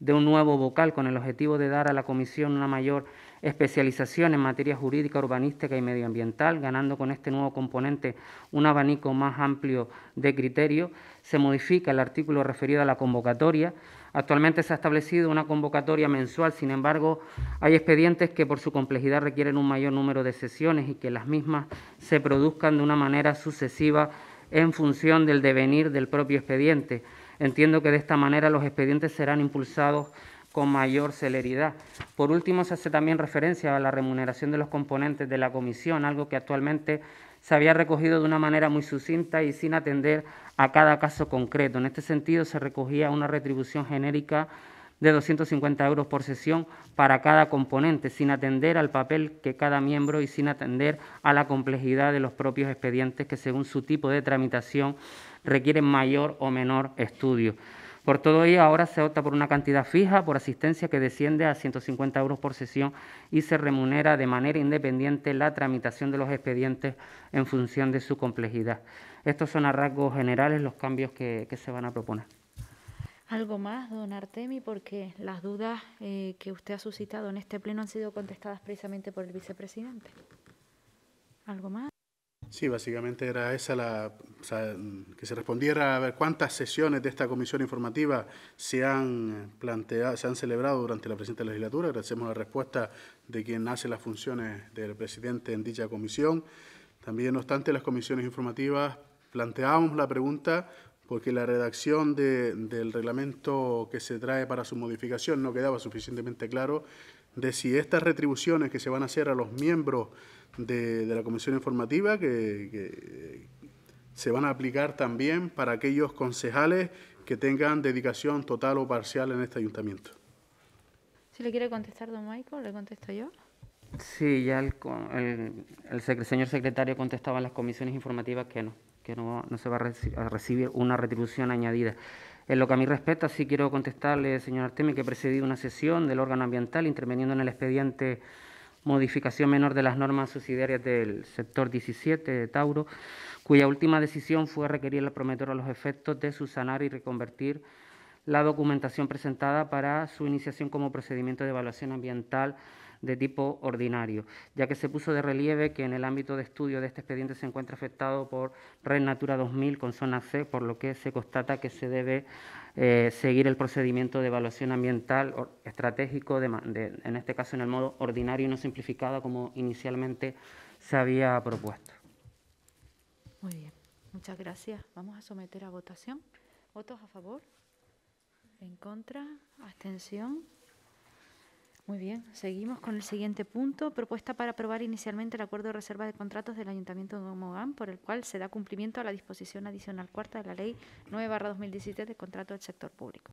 de un nuevo vocal con el objetivo de dar a la comisión una mayor especialización en materia jurídica, urbanística y medioambiental, ganando con este nuevo componente un abanico más amplio de criterios. Se modifica el artículo referido a la convocatoria. Actualmente se ha establecido una convocatoria mensual, sin embargo, hay expedientes que por su complejidad requieren un mayor número de sesiones y que las mismas se produzcan de una manera sucesiva en función del devenir del propio expediente. Entiendo que de esta manera los expedientes serán impulsados con mayor celeridad. Por último, se hace también referencia a la remuneración de los componentes de la comisión, algo que actualmente se había recogido de una manera muy sucinta y sin atender a cada caso concreto. En este sentido, se recogía una retribución genérica de 250 euros por sesión para cada componente, sin atender al papel que cada miembro y sin atender a la complejidad de los propios expedientes que, según su tipo de tramitación, requieren mayor o menor estudio. Por todo ello, ahora se opta por una cantidad fija por asistencia que desciende a 150 euros por sesión y se remunera de manera independiente la tramitación de los expedientes en función de su complejidad. Estos son a rasgos generales los cambios que, se van a proponer. Algo más, don Artemi, porque las dudas eh, que usted ha suscitado en este pleno han sido contestadas precisamente por el vicepresidente. ¿Algo más? Sí, básicamente era esa la. que se respondiera a ver cuántas sesiones de esta comisión informativa se han planteado, se han celebrado durante la presente legislatura. Agradecemos la respuesta de quien hace las funciones del presidente en dicha comisión. También, no obstante, las comisiones informativas planteamos la pregunta porque la redacción del reglamento que se trae para su modificación no quedaba suficientemente claro de si estas retribuciones que se van a hacer a los miembros de, la Comisión Informativa que, se van a aplicar también para aquellos concejales que tengan dedicación total o parcial en este ayuntamiento. Si le quiere contestar don Michael, le contesto yo. Sí, ya el, el, señor secretario contestaba en las comisiones informativas que no, que no, no se va a, recibir una retribución añadida. En lo que a mí respecta, sí quiero contestarle, señor Artemi, que he precedido una sesión del órgano ambiental interviniendo en el expediente modificación menor de las normas subsidiarias del sector 17 de Tauro, cuya última decisión fue requerir al prometedor a los efectos de subsanar y reconvertir la documentación presentada para su iniciación como procedimiento de evaluación ambiental de tipo ordinario, ya que se puso de relieve que en el ámbito de estudio de este expediente se encuentra afectado por Red Natura 2000 con zona C, por lo que se constata que se debe eh, seguir el procedimiento de evaluación ambiental estratégico, en este caso en el modo ordinario y no simplificado como inicialmente se había propuesto. Muy bien, muchas gracias. Vamos a someter a votación. ¿Votos a favor? ¿En contra? ¿Abstención? Muy bien, seguimos con el siguiente punto. Propuesta para aprobar inicialmente el acuerdo de reserva de contratos del Ayuntamiento de Mogán, por el cual se da cumplimiento a la disposición adicional cuarta de la Ley 9-2017 de contrato del sector público.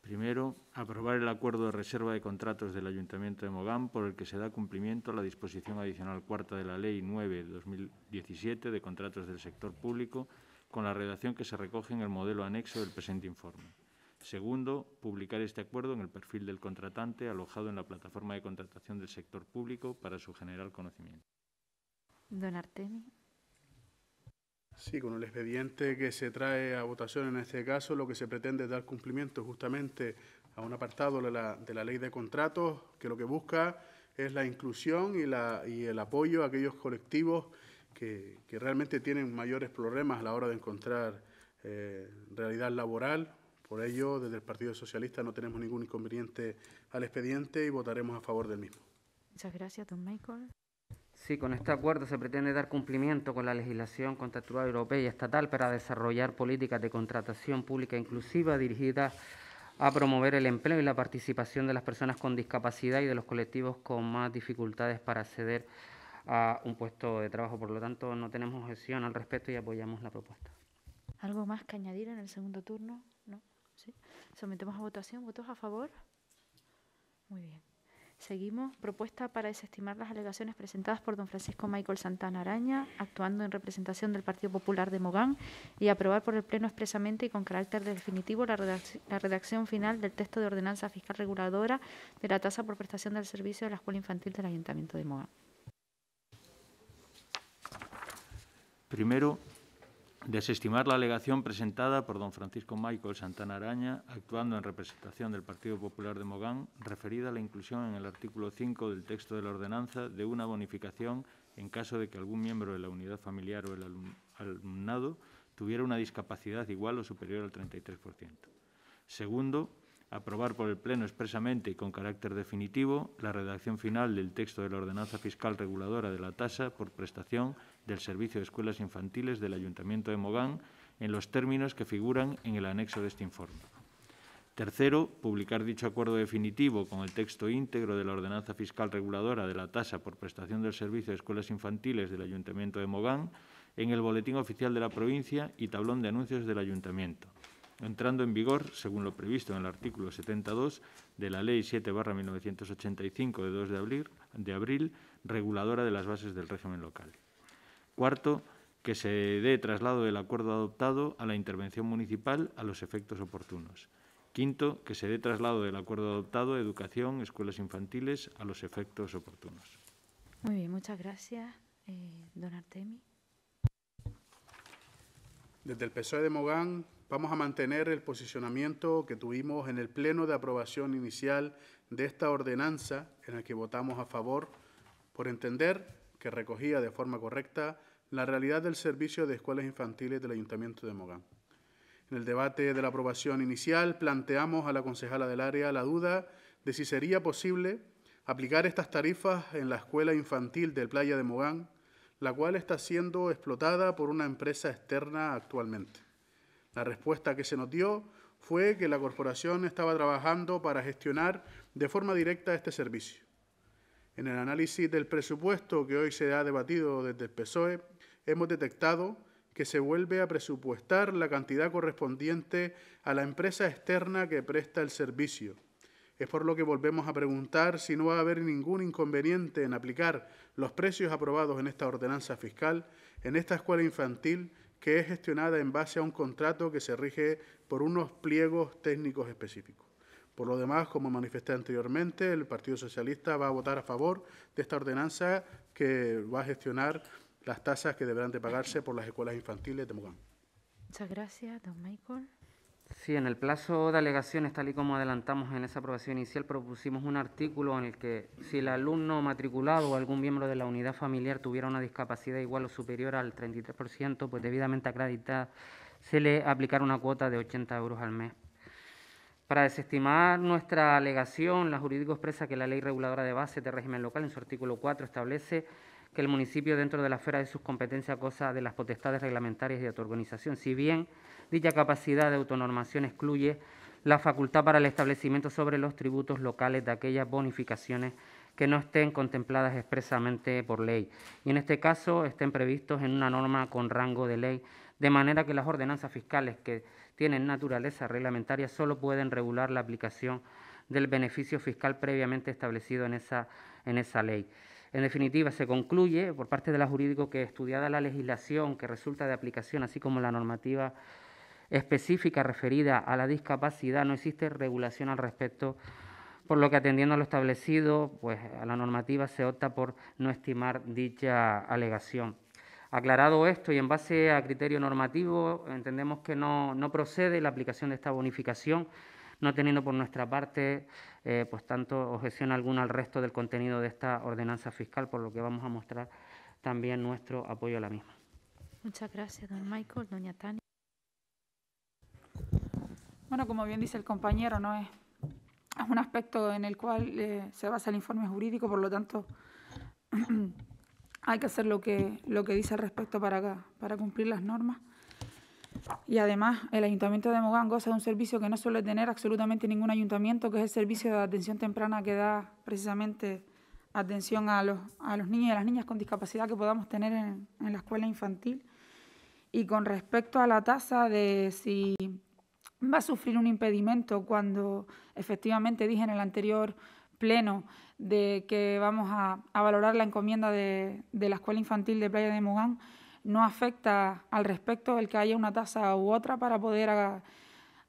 Primero, aprobar el acuerdo de reserva de contratos del Ayuntamiento de Mogán por el que se da cumplimiento a la disposición adicional cuarta de la Ley 9-2017 de contratos del sector público con la redacción que se recoge en el modelo anexo del presente informe. Segundo, publicar este acuerdo en el perfil del contratante alojado en la plataforma de contratación del sector público para su general conocimiento. Don Artemi. Sí, con el expediente que se trae a votación en este caso, lo que se pretende es dar cumplimiento justamente a un apartado de la, ley de contratos que lo que busca es la inclusión y, el apoyo a aquellos colectivos que, realmente tienen mayores problemas a la hora de encontrar eh, realidad laboral por ello, desde el Partido Socialista no tenemos ningún inconveniente al expediente y votaremos a favor del mismo. Muchas gracias, don Michael. Sí, con este acuerdo se pretende dar cumplimiento con la legislación contractual europea y estatal para desarrollar políticas de contratación pública inclusiva dirigidas a promover el empleo y la participación de las personas con discapacidad y de los colectivos con más dificultades para acceder a un puesto de trabajo. Por lo tanto, no tenemos objeción al respecto y apoyamos la propuesta. ¿Algo más que añadir en el segundo turno? Sometemos a votación. ¿Votos a favor? Muy bien. Seguimos. Propuesta para desestimar las alegaciones presentadas por don Francisco Michael Santana Araña, actuando en representación del Partido Popular de Mogán, y aprobar por el Pleno expresamente y con carácter definitivo la, redacción, la redacción final del texto de ordenanza fiscal reguladora de la tasa por prestación del servicio de la escuela infantil del Ayuntamiento de Mogán. Primero, desestimar la alegación presentada por don Francisco Michael Santana Araña, actuando en representación del Partido Popular de Mogán, referida a la inclusión en el artículo 5 del texto de la ordenanza de una bonificación en caso de que algún miembro de la unidad familiar o el alumnado tuviera una discapacidad igual o superior al 33%. Segundo, aprobar por el Pleno expresamente y con carácter definitivo la redacción final del texto de la ordenanza fiscal reguladora de la tasa por prestación del servicio de escuelas infantiles del Ayuntamiento de Mogán en los términos que figuran en el anexo de este informe. Tercero, publicar dicho acuerdo definitivo con el texto íntegro de la ordenanza fiscal reguladora de la tasa por prestación del servicio de escuelas infantiles del Ayuntamiento de Mogán en el Boletín Oficial de la Provincia y Tablón de Anuncios del Ayuntamiento entrando en vigor, según lo previsto en el artículo 72 de la Ley 7-1985 de 2 de abril, de abril, reguladora de las bases del régimen local. Cuarto, que se dé traslado del acuerdo adoptado a la intervención municipal a los efectos oportunos. Quinto, que se dé traslado del acuerdo adoptado a educación, escuelas infantiles a los efectos oportunos. Muy bien, muchas gracias, eh, don Artemi. Desde el PSOE de Mogán Vamos a mantener el posicionamiento que tuvimos en el pleno de aprobación inicial de esta ordenanza en la que votamos a favor por entender que recogía de forma correcta la realidad del servicio de escuelas infantiles del Ayuntamiento de Mogán. En el debate de la aprobación inicial planteamos a la concejala del área la duda de si sería posible aplicar estas tarifas en la escuela infantil del Playa de Mogán, la cual está siendo explotada por una empresa externa actualmente. La respuesta que se nos dio fue que la corporación estaba trabajando para gestionar de forma directa este servicio. En el análisis del presupuesto que hoy se ha debatido desde el PSOE, hemos detectado que se vuelve a presupuestar la cantidad correspondiente a la empresa externa que presta el servicio. Es por lo que volvemos a preguntar si no va a haber ningún inconveniente en aplicar los precios aprobados en esta ordenanza fiscal, en esta escuela infantil que es gestionada en base a un contrato que se rige por unos pliegos técnicos específicos. Por lo demás, como manifesté anteriormente, el Partido Socialista va a votar a favor de esta ordenanza que va a gestionar las tasas que deberán de pagarse por las escuelas infantiles de Mogán. Muchas gracias, don Michael. Sí, en el plazo de alegaciones, tal y como adelantamos en esa aprobación inicial, propusimos un artículo en el que si el alumno matriculado o algún miembro de la unidad familiar tuviera una discapacidad igual o superior al 33%, pues debidamente acreditada, se le aplicara una cuota de 80 euros al mes. Para desestimar nuestra alegación, la jurídico expresa que la Ley Reguladora de Base de Régimen Local, en su artículo 4, establece que el municipio dentro de la esfera de sus competencias goza de las potestades reglamentarias y de autoorganización, si bien dicha capacidad de autonormación excluye la facultad para el establecimiento sobre los tributos locales de aquellas bonificaciones que no estén contempladas expresamente por ley y en este caso estén previstos en una norma con rango de ley, de manera que las ordenanzas fiscales que tienen naturaleza reglamentaria solo pueden regular la aplicación del beneficio fiscal previamente establecido en esa ley. En definitiva, se concluye por parte de la jurídico que estudiada la legislación que resulta de aplicación, así como la normativa específica referida a la discapacidad, no existe regulación al respecto, por lo que atendiendo a lo establecido, pues a la normativa se opta por no estimar dicha alegación. Aclarado esto y en base a criterio normativo, entendemos que no, no procede la aplicación de esta bonificación no teniendo por nuestra parte eh, pues tanto objeción alguna al resto del contenido de esta ordenanza fiscal, por lo que vamos a mostrar también nuestro apoyo a la misma. Muchas gracias, don Michael, doña Tania. Bueno, como bien dice el compañero, no es, un aspecto en el cual eh, se basa el informe jurídico, por lo tanto hay que hacer lo que, lo que dice al respecto para, acá, para cumplir las normas. Y además, el Ayuntamiento de Mogán goza de un servicio que no suele tener absolutamente ningún ayuntamiento, que es el servicio de atención temprana que da precisamente atención a los, niños y a las niñas con discapacidad que podamos tener en, la escuela infantil. Y con respecto a la tasa de si va a sufrir un impedimento cuando efectivamente dije en el anterior pleno de que vamos a, valorar la encomienda de, de la escuela infantil de Playa de Mogán, no afecta al respecto el que haya una tasa u otra para poder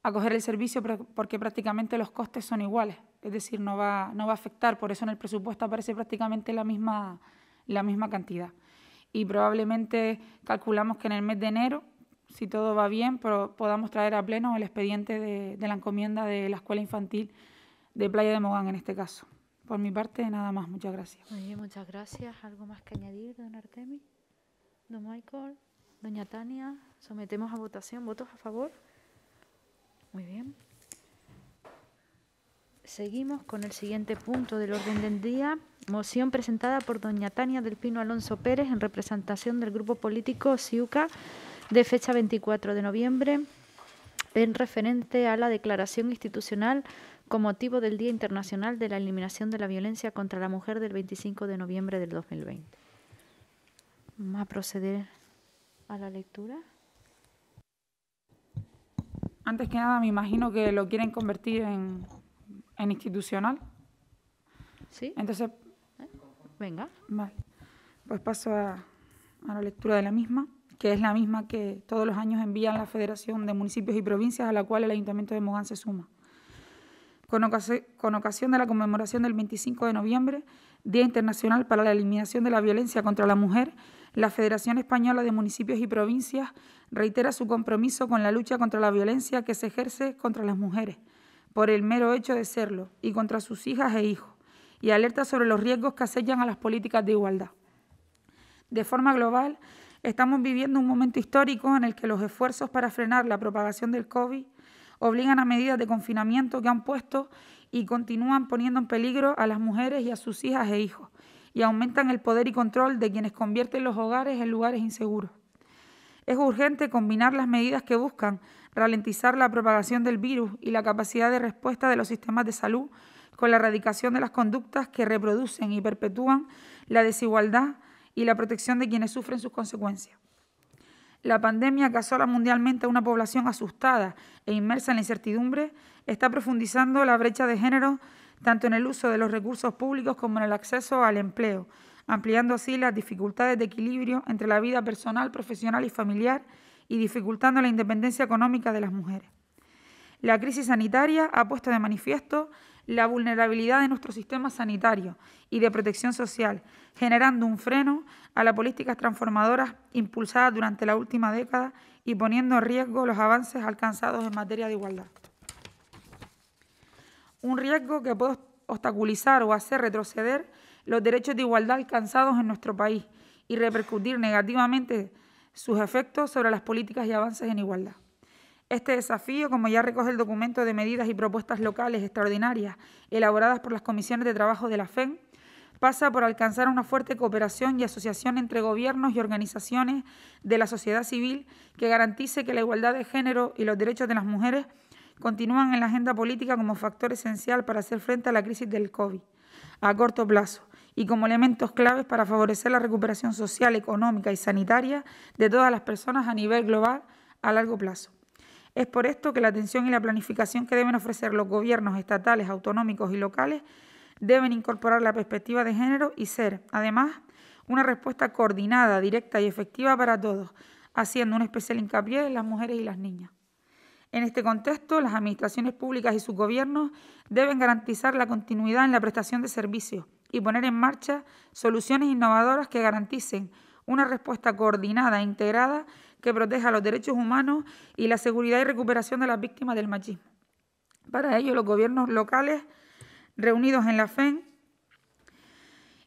acoger el servicio porque prácticamente los costes son iguales, es decir, no va, no va a afectar, por eso en el presupuesto aparece prácticamente la misma, la misma cantidad. Y probablemente calculamos que en el mes de enero, si todo va bien, podamos traer a pleno el expediente de, la encomienda de la escuela infantil de Playa de Mogán en este caso. Por mi parte, nada más. Muchas gracias. Muy bien, muchas gracias. ¿Algo más que añadir, don Artemis? Don Michael, Doña Tania, sometemos a votación. ¿Votos a favor? Muy bien. Seguimos con el siguiente punto del orden del día. Moción presentada por doña Tania del Pino Alonso Pérez en representación del grupo político SIUCA de fecha 24 de noviembre en referente a la declaración institucional con motivo del Día Internacional de la Eliminación de la Violencia contra la Mujer del 25 de noviembre del 2020. Vamos mm, a proceder a la lectura. Antes que nada, me imagino que lo quieren convertir en, institucional. Sí. Entonces. Venga. Vale. Pues paso a, la lectura de la misma, que es la misma que todos los años envían la Federación de Municipios y Provincias, a la cual el Ayuntamiento de Mogán se suma. con ocasión de la conmemoración del 25 de noviembre, Día Internacional para la Eliminación de la Violencia contra la Mujer, la Federación Española de Municipios y Provincias reitera su compromiso con la lucha contra la violencia que se ejerce contra las mujeres, por el mero hecho de serlo, y contra sus hijas e hijos, y alerta sobre los riesgos que acechan a las políticas de igualdad. De forma global, estamos viviendo un momento histórico en el que los esfuerzos para frenar la propagación del COVID obligan a medidas de confinamiento que han puesto y continúan poniendo en peligro a las mujeres y a sus hijas e hijos, y aumentan el poder y control de quienes convierten los hogares en lugares inseguros. Es urgente combinar las medidas que buscan ralentizar la propagación del virus y la capacidad de respuesta de los sistemas de salud con la erradicación de las conductas que reproducen y perpetúan la desigualdad y la protección de quienes sufren sus consecuencias. La pandemia que asola mundialmente a una población asustada e inmersa en la incertidumbre está profundizando la brecha de género tanto en el uso de los recursos públicos como en el acceso al empleo, ampliando así las dificultades de equilibrio entre la vida personal, profesional y familiar y dificultando la independencia económica de las mujeres. La crisis sanitaria ha puesto de manifiesto la vulnerabilidad de nuestro sistema sanitario y de protección social, generando un freno a las políticas transformadoras impulsadas durante la última década y poniendo en riesgo los avances alcanzados en materia de igualdad un riesgo que puede obstaculizar o hacer retroceder los derechos de igualdad alcanzados en nuestro país y repercutir negativamente sus efectos sobre las políticas y avances en igualdad. Este desafío, como ya recoge el documento de medidas y propuestas locales extraordinarias elaboradas por las comisiones de trabajo de la FEM, pasa por alcanzar una fuerte cooperación y asociación entre gobiernos y organizaciones de la sociedad civil que garantice que la igualdad de género y los derechos de las mujeres continúan en la agenda política como factor esencial para hacer frente a la crisis del COVID a corto plazo y como elementos claves para favorecer la recuperación social, económica y sanitaria de todas las personas a nivel global a largo plazo. Es por esto que la atención y la planificación que deben ofrecer los gobiernos estatales, autonómicos y locales deben incorporar la perspectiva de género y ser, además, una respuesta coordinada, directa y efectiva para todos, haciendo un especial hincapié en las mujeres y las niñas. En este contexto, las administraciones públicas y sus gobiernos deben garantizar la continuidad en la prestación de servicios y poner en marcha soluciones innovadoras que garanticen una respuesta coordinada e integrada que proteja los derechos humanos y la seguridad y recuperación de las víctimas del machismo. Para ello, los gobiernos locales reunidos en la FEN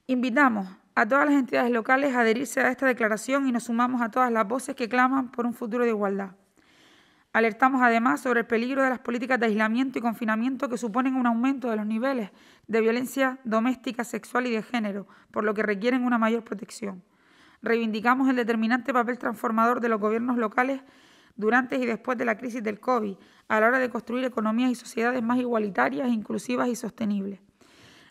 invitamos a todas las entidades locales a adherirse a esta declaración y nos sumamos a todas las voces que claman por un futuro de igualdad. Alertamos además sobre el peligro de las políticas de aislamiento y confinamiento que suponen un aumento de los niveles de violencia doméstica, sexual y de género, por lo que requieren una mayor protección. Reivindicamos el determinante papel transformador de los gobiernos locales durante y después de la crisis del COVID, a la hora de construir economías y sociedades más igualitarias, inclusivas y sostenibles.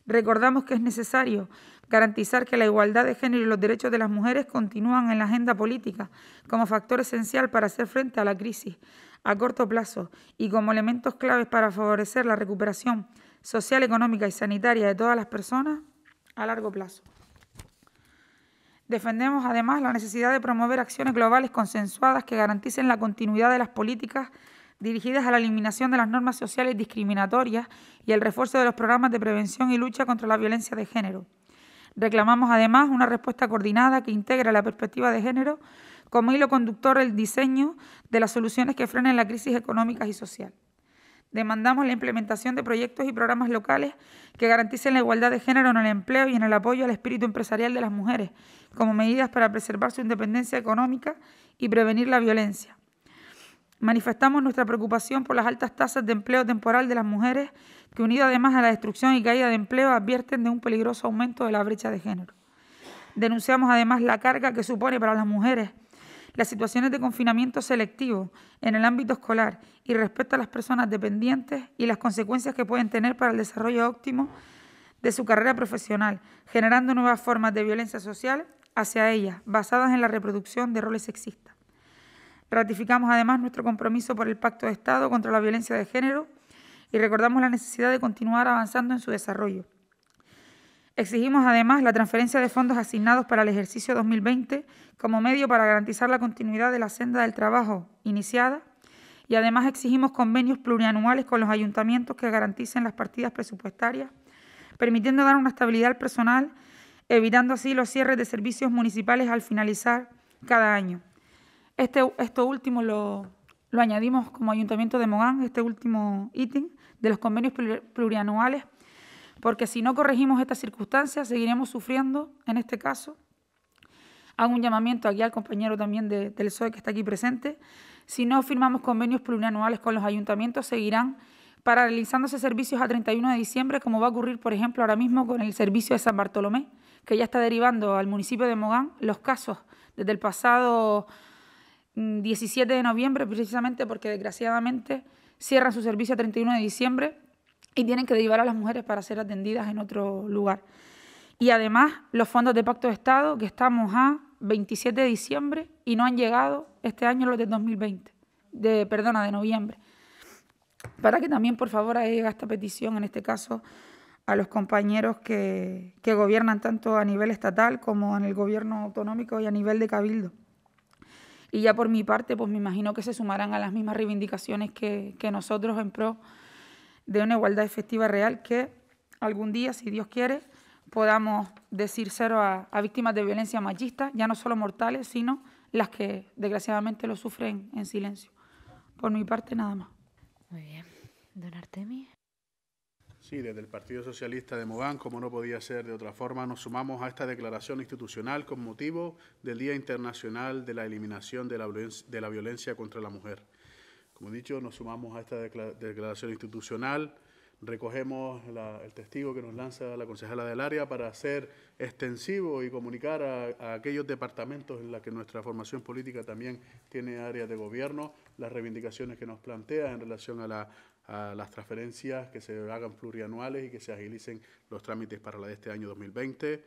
Recordamos que es necesario garantizar que la igualdad de género y los derechos de las mujeres continúan en la agenda política como factor esencial para hacer frente a la crisis, a corto plazo y como elementos claves para favorecer la recuperación social, económica y sanitaria de todas las personas a largo plazo. Defendemos además la necesidad de promover acciones globales consensuadas que garanticen la continuidad de las políticas dirigidas a la eliminación de las normas sociales discriminatorias y el refuerzo de los programas de prevención y lucha contra la violencia de género. Reclamamos además una respuesta coordinada que integre la perspectiva de género como hilo conductor el diseño de las soluciones que frenen la crisis económica y social. Demandamos la implementación de proyectos y programas locales que garanticen la igualdad de género en el empleo y en el apoyo al espíritu empresarial de las mujeres, como medidas para preservar su independencia económica y prevenir la violencia. Manifestamos nuestra preocupación por las altas tasas de empleo temporal de las mujeres, que unido además a la destrucción y caída de empleo advierten de un peligroso aumento de la brecha de género. Denunciamos además la carga que supone para las mujeres las situaciones de confinamiento selectivo en el ámbito escolar y respecto a las personas dependientes y las consecuencias que pueden tener para el desarrollo óptimo de su carrera profesional, generando nuevas formas de violencia social hacia ellas, basadas en la reproducción de roles sexistas. Ratificamos además nuestro compromiso por el Pacto de Estado contra la Violencia de Género y recordamos la necesidad de continuar avanzando en su desarrollo, Exigimos además la transferencia de fondos asignados para el ejercicio 2020 como medio para garantizar la continuidad de la senda del trabajo iniciada y además exigimos convenios plurianuales con los ayuntamientos que garanticen las partidas presupuestarias, permitiendo dar una estabilidad al personal, evitando así los cierres de servicios municipales al finalizar cada año. Este, esto último lo, lo añadimos como Ayuntamiento de Mogán, este último ítem de los convenios plurianuales porque si no corregimos estas circunstancias seguiremos sufriendo, en este caso. Hago un llamamiento aquí al compañero también del SOE que está aquí presente. Si no firmamos convenios plurianuales con los ayuntamientos, seguirán paralizándose servicios a 31 de diciembre, como va a ocurrir, por ejemplo, ahora mismo con el servicio de San Bartolomé, que ya está derivando al municipio de Mogán los casos desde el pasado 17 mm, de noviembre, precisamente porque desgraciadamente cierran su servicio a 31 de diciembre y tienen que derivar a las mujeres para ser atendidas en otro lugar. Y además, los fondos de Pacto de Estado, que estamos a 27 de diciembre y no han llegado este año los de 2020, de, perdona, de noviembre. Para que también, por favor, haga esta petición, en este caso, a los compañeros que, gobiernan tanto a nivel estatal como en el gobierno autonómico y a nivel de cabildo. Y ya por mi parte, pues me imagino que se sumarán a las mismas reivindicaciones que, que nosotros en pro de una igualdad efectiva real que algún día, si Dios quiere, podamos decir cero a, víctimas de violencia machista, ya no solo mortales, sino las que desgraciadamente lo sufren en silencio. Por mi parte, nada más. Muy bien. Don Artemis. Sí, desde el Partido Socialista de Mogán, como no podía ser de otra forma, nos sumamos a esta declaración institucional con motivo del Día Internacional de la Eliminación de la, Violencia contra la Mujer. Como he dicho, nos sumamos a esta declaración institucional, recogemos el testigo que nos lanza la concejala del área para hacer extensivo y comunicar a, aquellos departamentos en los que nuestra formación política también tiene áreas de gobierno, las reivindicaciones que nos plantea en relación a a las transferencias que se hagan plurianuales y que se agilicen los trámites para la de este año 2020.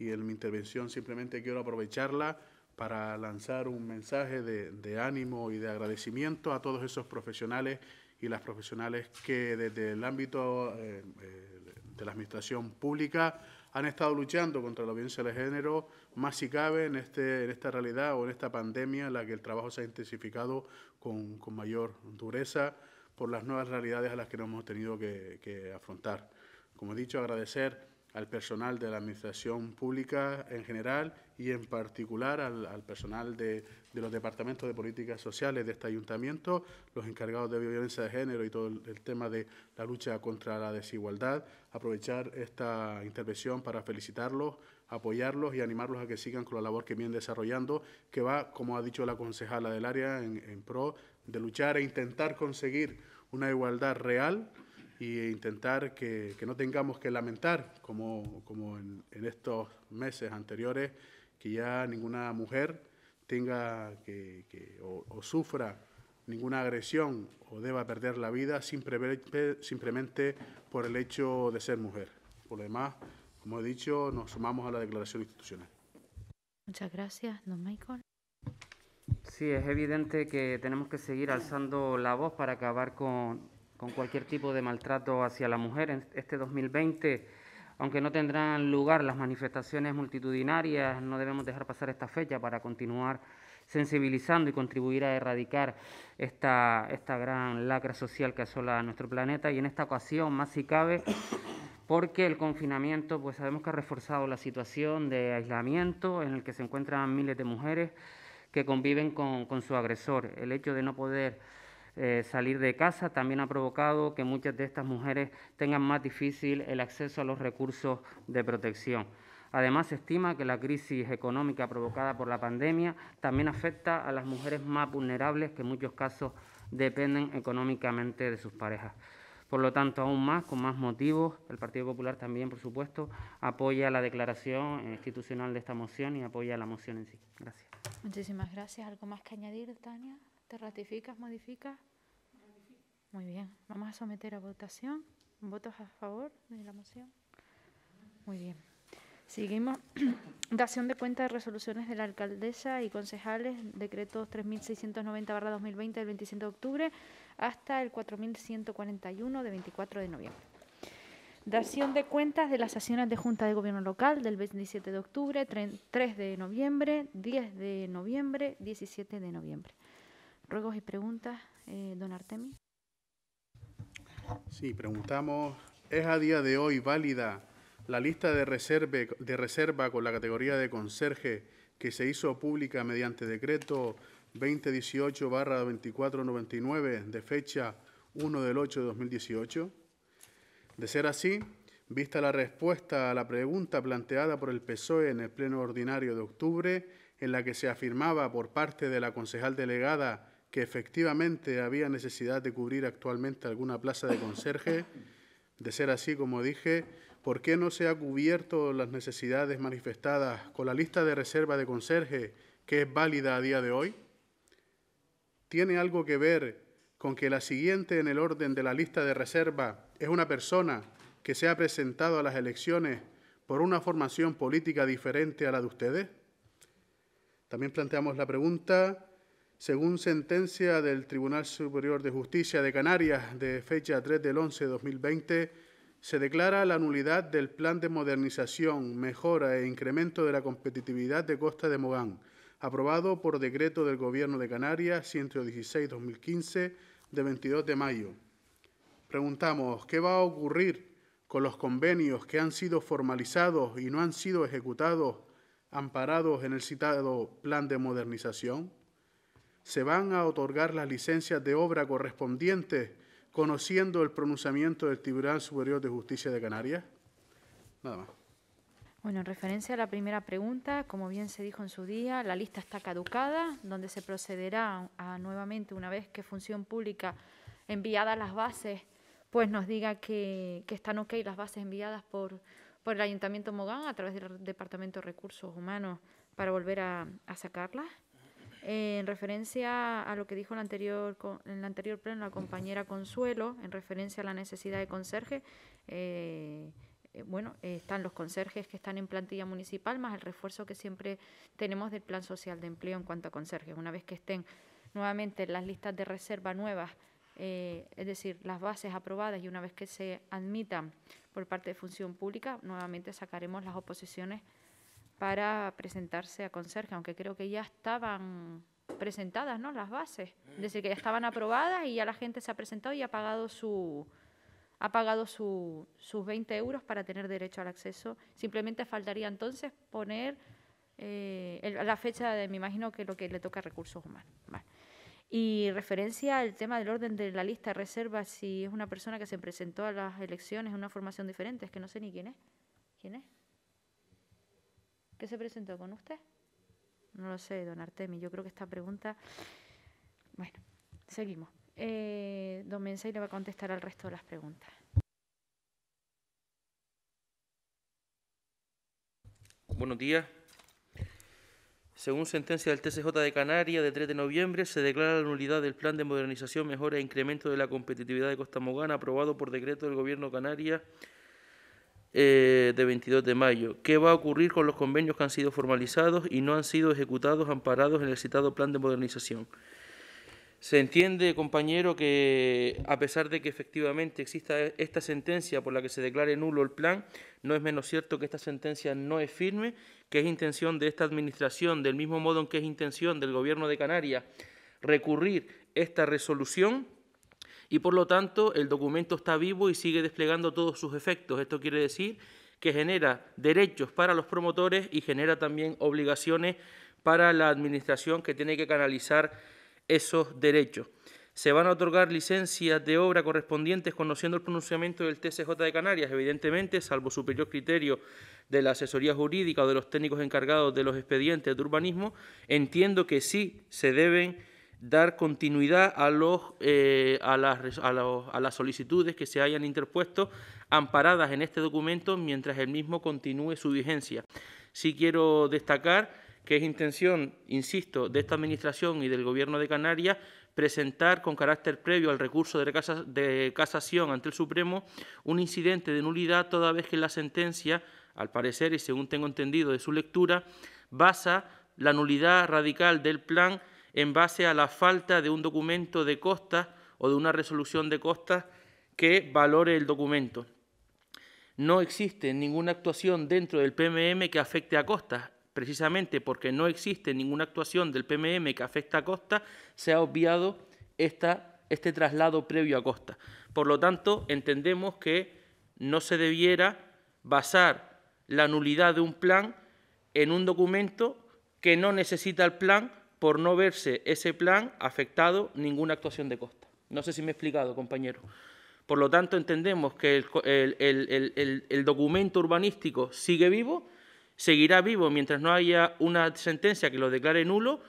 Y en mi intervención simplemente quiero aprovecharla para lanzar un mensaje de, ánimo y de agradecimiento a todos esos profesionales y las profesionales que desde el ámbito eh, eh, de la administración pública han estado luchando contra la violencia de género, más si cabe en, este, en esta realidad o en esta pandemia en la que el trabajo se ha intensificado con, mayor dureza por las nuevas realidades a las que nos hemos tenido que afrontar. Como he dicho, agradecer al personal de la Administración Pública en general y en particular al, personal de, los departamentos de políticas sociales de este ayuntamiento, los encargados de violencia de género y todo el, tema de la lucha contra la desigualdad. Aprovechar esta intervención para felicitarlos, apoyarlos y animarlos a que sigan con la labor que vienen desarrollando, que va, como ha dicho la concejala del área, en pro de luchar e intentar conseguir una igualdad real y intentar que, que no tengamos que lamentar, como, como en, en, estos meses anteriores, que ya ninguna mujer tenga que, que o, o, sufra ninguna agresión o deba perder la vida simplemente por el hecho de ser mujer. Por lo demás, como he dicho, nos sumamos a la declaración institucional. Muchas gracias, don Michael. Sí, es evidente que tenemos que seguir alzando la voz para acabar con, con cualquier tipo de maltrato hacia la mujer en este 2020. Aunque no tendrán lugar las manifestaciones multitudinarias, no debemos dejar pasar esta fecha para continuar sensibilizando y contribuir a erradicar esta, esta gran lacra social que asola nuestro planeta. Y en esta ocasión, más si cabe, porque el confinamiento, pues sabemos que ha reforzado la situación de aislamiento en el que se encuentran miles de mujeres que conviven con su agresor. El hecho de no poder eh, salir de casa, también ha provocado que muchas de estas mujeres tengan más difícil el acceso a los recursos de protección. Además, se estima que la crisis económica provocada por la pandemia también afecta a las mujeres más vulnerables que en muchos casos dependen económicamente de sus parejas. Por lo tanto, aún más, con más motivos, el Partido Popular también, por supuesto, apoya la declaración eh, institucional de esta moción y apoya la moción en sí. Gracias. Muchísimas gracias. ¿Algo más que añadir, Tania? ¿Te ratificas, modificas? Muy bien. Vamos a someter a votación. ¿Votos a favor de la moción? Muy bien. Seguimos. Dación de cuentas de resoluciones de la alcaldesa y concejales, decretos 3690-2020 del 27 de octubre hasta el 4141 de 24 de noviembre. Dación de cuentas de las sesiones de Junta de Gobierno Local del 27 de octubre, 3 de noviembre, 10 de noviembre, 17 de noviembre. Ruegos y preguntas, eh, don artemis Sí, preguntamos, ¿es a día de hoy válida la lista de, reserve, de reserva con la categoría de conserje que se hizo pública mediante decreto 2018-2499 de fecha 1 del 8 de 2018? De ser así, vista la respuesta a la pregunta planteada por el PSOE en el Pleno Ordinario de octubre, en la que se afirmaba por parte de la concejal delegada que efectivamente había necesidad de cubrir actualmente alguna plaza de conserje. De ser así, como dije, ¿por qué no se ha cubierto las necesidades manifestadas con la lista de reserva de conserje que es válida a día de hoy? ¿Tiene algo que ver con que la siguiente en el orden de la lista de reserva es una persona que se ha presentado a las elecciones por una formación política diferente a la de ustedes? También planteamos la pregunta según sentencia del Tribunal Superior de Justicia de Canarias de fecha 3 del 11 de 2020, se declara la nulidad del Plan de Modernización, Mejora e Incremento de la Competitividad de Costa de Mogán, aprobado por decreto del Gobierno de Canarias 116-2015 de 22 de mayo. Preguntamos, ¿qué va a ocurrir con los convenios que han sido formalizados y no han sido ejecutados, amparados en el citado Plan de Modernización? se van a otorgar las licencias de obra correspondientes conociendo el pronunciamiento del Tribunal Superior de Justicia de Canarias? Nada más. Bueno, en referencia a la primera pregunta, como bien se dijo en su día, la lista está caducada, donde se procederá nuevamente, una vez que Función Pública enviada las bases, pues nos diga que, están ok las bases enviadas por, por, el Ayuntamiento Mogán a través del Departamento de Recursos Humanos para volver a, a sacarlas en referencia a lo que dijo en el anterior, pleno la compañera Consuelo, en referencia a la necesidad de conserje, eh, eh, bueno, están los conserjes que están en plantilla municipal, más el refuerzo que siempre tenemos del plan social de empleo en cuanto a conserjes. Una vez que estén nuevamente las listas de reserva nuevas, eh, es decir, las bases aprobadas y una vez que se admitan por parte de función pública, nuevamente sacaremos las oposiciones para presentarse a conserje, aunque creo que ya estaban presentadas ¿no? las bases, es decir, que ya estaban aprobadas y ya la gente se ha presentado y ha pagado, su, ha pagado sus 20 euros para tener derecho al acceso. Simplemente faltaría entonces poner eh, la fecha de, me imagino que lo que le toca a recursos humanos. Y referencia al tema del orden de la lista de reserva, si es una persona que se presentó a las elecciones en una formación diferente, es que no sé ni quién es. ¿Quién es? ¿Qué se presentó con usted. No lo sé, don Artemi. Yo creo que esta pregunta. Bueno, seguimos. Eh, don Mensei le va a contestar al resto de las preguntas. Buenos días. Según sentencia del TCJ de Canarias de 3 de noviembre, se declara la nulidad del Plan de Modernización, Mejora e Incremento de la Competitividad de Costa Mogana aprobado por decreto del Gobierno Canarias eh, de 22 de mayo. ¿Qué va a ocurrir con los convenios que han sido formalizados y no han sido ejecutados amparados en el citado plan de modernización? Se entiende, compañero, que a pesar de que efectivamente exista esta sentencia por la que se declare nulo el plan, no es menos cierto que esta sentencia no es firme, que es intención de esta Administración, del mismo modo en que es intención del Gobierno de Canarias, recurrir esta resolución y por lo tanto el documento está vivo y sigue desplegando todos sus efectos. Esto quiere decir que genera derechos para los promotores y genera también obligaciones para la administración que tiene que canalizar esos derechos. Se van a otorgar licencias de obra correspondientes conociendo el pronunciamiento del TCJ de Canarias, evidentemente, salvo superior criterio de la asesoría jurídica o de los técnicos encargados de los expedientes de urbanismo, entiendo que sí se deben dar continuidad a, eh, a, las, solicitudes que se hayan interpuesto amparadas en este documento mientras el mismo continúe su vigencia. Sí quiero destacar que es intención, insisto, de esta Administración y del Gobierno de Canarias presentar con carácter previo al recurso de, de casación ante el Supremo un incidente de nulidad toda vez que la sentencia, al parecer y según tengo entendido de su lectura, basa la nulidad radical del plan en base a la falta de un documento de costas o de una resolución de costas que valore el documento. No existe ninguna actuación dentro del PMM que afecte a costas. Precisamente porque no existe ninguna actuación del PMM que afecte a costas, se ha obviado este traslado previo a costas. Por lo tanto, entendemos que no se debiera basar la nulidad de un plan en un documento que no necesita el plan por no verse ese plan afectado ninguna actuación de costa. No sé si me he explicado, compañero. Por lo tanto, entendemos que el, documento urbanístico sigue vivo, seguirá vivo mientras no haya una sentencia que lo declare nulo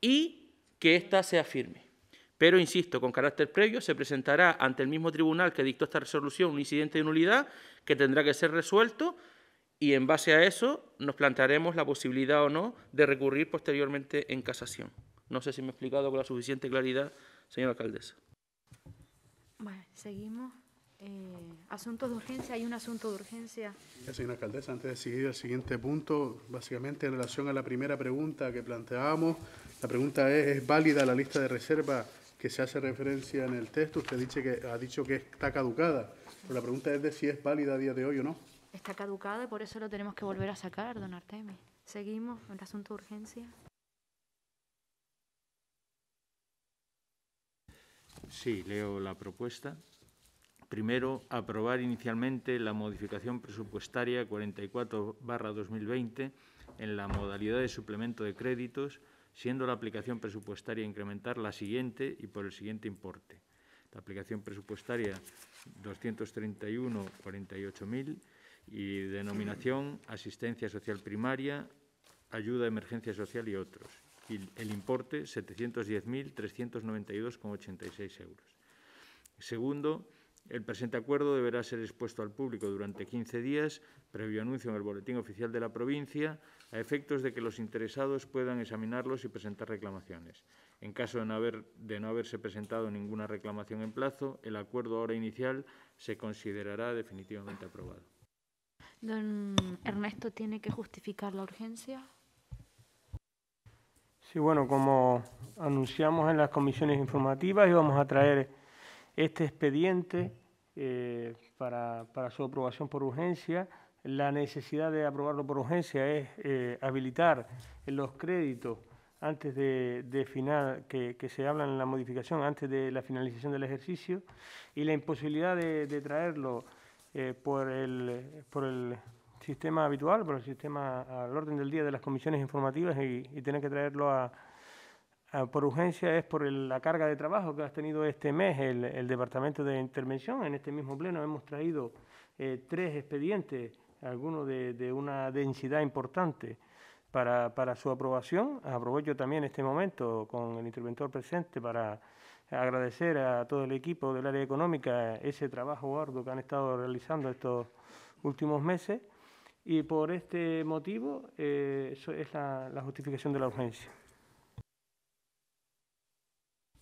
y que ésta sea firme. Pero, insisto, con carácter previo se presentará ante el mismo tribunal que dictó esta resolución un incidente de nulidad que tendrá que ser resuelto y en base a eso nos plantearemos la posibilidad o no de recurrir posteriormente en casación. No sé si me he explicado con la suficiente claridad, señora alcaldesa. Bueno, seguimos. Eh, asuntos de urgencia, hay un asunto de urgencia. señora alcaldesa, antes de seguir al siguiente punto, básicamente en relación a la primera pregunta que planteábamos, la pregunta es, ¿es válida la lista de reserva que se hace referencia en el texto? Usted dice que, ha dicho que está caducada, pero la pregunta es de si es válida a día de hoy o no está caducado y por eso lo tenemos que volver a sacar, don Artemis. Seguimos con el asunto de urgencia. Sí, leo la propuesta. Primero, aprobar inicialmente la modificación presupuestaria 44-2020 en la modalidad de suplemento de créditos, siendo la aplicación presupuestaria incrementar la siguiente y por el siguiente importe. La aplicación presupuestaria 231, 48.000 y denominación asistencia social primaria, ayuda a emergencia social y otros. Y el importe 710.392,86 euros. Segundo, el presente acuerdo deberá ser expuesto al público durante 15 días, previo anuncio en el Boletín Oficial de la provincia, a efectos de que los interesados puedan examinarlos y presentar reclamaciones. En caso de no, de no haberse presentado ninguna reclamación en plazo, el acuerdo ahora inicial se considerará definitivamente aprobado. Don Ernesto tiene que justificar la urgencia. Sí, bueno, como anunciamos en las comisiones informativas, íbamos a traer este expediente eh, para, su aprobación por urgencia. La necesidad de aprobarlo por urgencia es eh, habilitar los créditos antes de, final, que, se hablan en la modificación, antes de la finalización del ejercicio, y la imposibilidad de, de traerlo eh, por, el, por el sistema habitual, por el sistema al orden del día de las comisiones informativas y, tener que traerlo por urgencia es por la carga de trabajo que has tenido este mes el, Departamento de Intervención. En este mismo pleno hemos traído eh, tres expedientes, algunos de, una densidad importante. Para, para su aprobación, aprovecho también este momento con el interventor presente para agradecer a todo el equipo del área económica ese trabajo arduo que han estado realizando estos últimos meses y por este motivo eh, eso es la, justificación de la urgencia.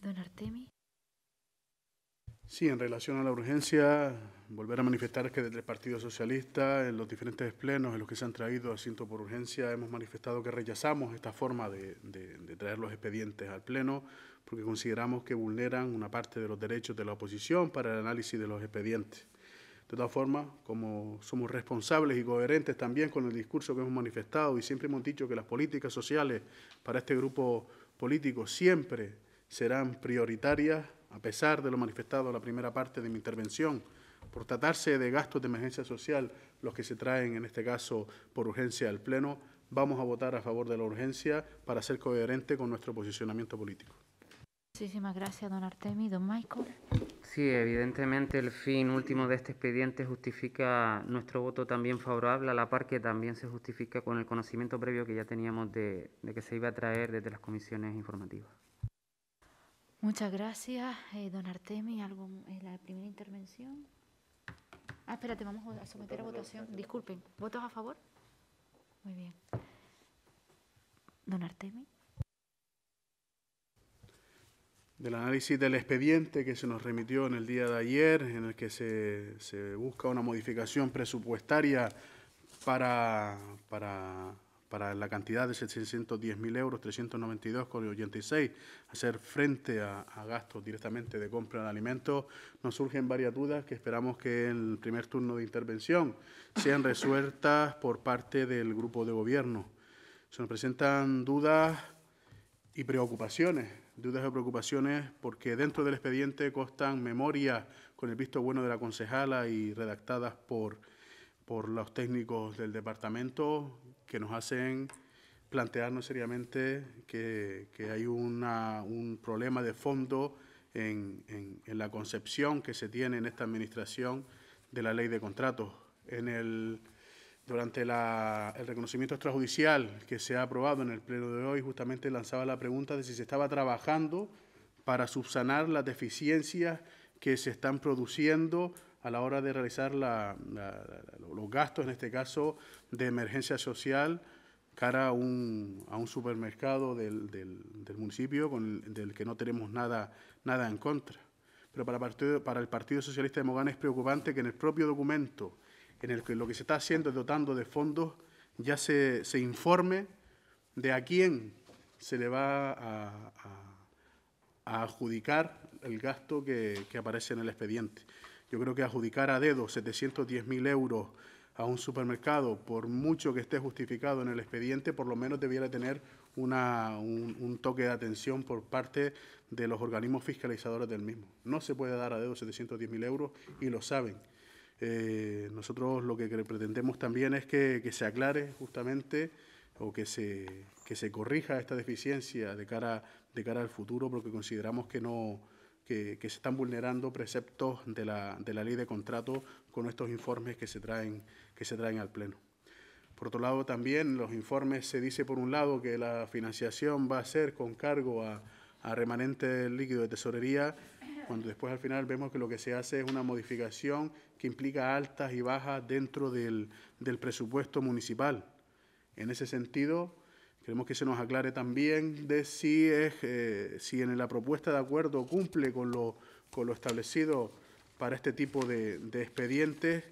Don Artemi. Sí, en relación a la urgencia, volver a manifestar que desde el Partido Socialista, en los diferentes plenos en los que se han traído asientos por urgencia, hemos manifestado que rechazamos esta forma de, de, de traer los expedientes al pleno porque consideramos que vulneran una parte de los derechos de la oposición para el análisis de los expedientes. De todas formas, como somos responsables y coherentes también con el discurso que hemos manifestado y siempre hemos dicho que las políticas sociales para este grupo político siempre serán prioritarias, a pesar de lo manifestado en la primera parte de mi intervención, por tratarse de gastos de emergencia social, los que se traen en este caso por urgencia al Pleno, vamos a votar a favor de la urgencia para ser coherente con nuestro posicionamiento político. Muchísimas gracias, don Artemi. Don Michael. Sí, evidentemente el fin último de este expediente justifica nuestro voto también favorable, a la par que también se justifica con el conocimiento previo que ya teníamos de, que se iba a traer desde las comisiones informativas. Muchas gracias, eh, don Artemi. ¿Algo en eh, la primera intervención? Ah, espérate, vamos a someter a votación. Disculpen, ¿votos a favor? Muy bien. Don Artemi del análisis del expediente que se nos remitió en el día de ayer, en el que se, busca una modificación presupuestaria para, para, la cantidad de 710.000 euros, 392,86, hacer frente a, a, gastos directamente de compra de alimentos, nos surgen varias dudas que esperamos que en el primer turno de intervención sean resueltas por parte del grupo de gobierno. Se nos presentan dudas y preocupaciones dudas o preocupaciones porque dentro del expediente constan memorias con el visto bueno de la concejala y redactadas por, por los técnicos del departamento que nos hacen plantearnos seriamente que, hay un problema de fondo en, en, la concepción que se tiene en esta administración de la ley de contratos. En el durante el reconocimiento extrajudicial que se ha aprobado en el pleno de hoy, justamente lanzaba la pregunta de si se estaba trabajando para subsanar las deficiencias que se están produciendo a la hora de realizar los gastos, en este caso, de emergencia social cara a un, supermercado del, municipio con del que no tenemos nada, nada en contra. Pero para, para el Partido Socialista de Mogán es preocupante que en el propio documento en el que lo que se está haciendo es dotando de fondos, ya se, informe de a quién se le va a, adjudicar el gasto que, aparece en el expediente. Yo creo que adjudicar a dedo 710.000 euros a un supermercado, por mucho que esté justificado en el expediente, por lo menos debiera tener un, un, toque de atención por parte de los organismos fiscalizadores del mismo. No se puede dar a dedo 710.000 euros y lo saben. Eh, nosotros lo que pretendemos también es que, se aclare justamente o que se, que se corrija esta deficiencia de cara, de cara al futuro, porque consideramos que no que, se están vulnerando preceptos de la, de la, ley de contrato con estos informes que se traen, que se traen al Pleno. Por otro lado, también los informes se dice, por un lado, que la financiación va a ser con cargo a, a remanente líquido de tesorería cuando después al final vemos que lo que se hace es una modificación que implica altas y bajas dentro del, presupuesto municipal. En ese sentido, queremos que se nos aclare también de si, es, eh, si en la propuesta de acuerdo cumple con lo, con establecido para este tipo de, expedientes,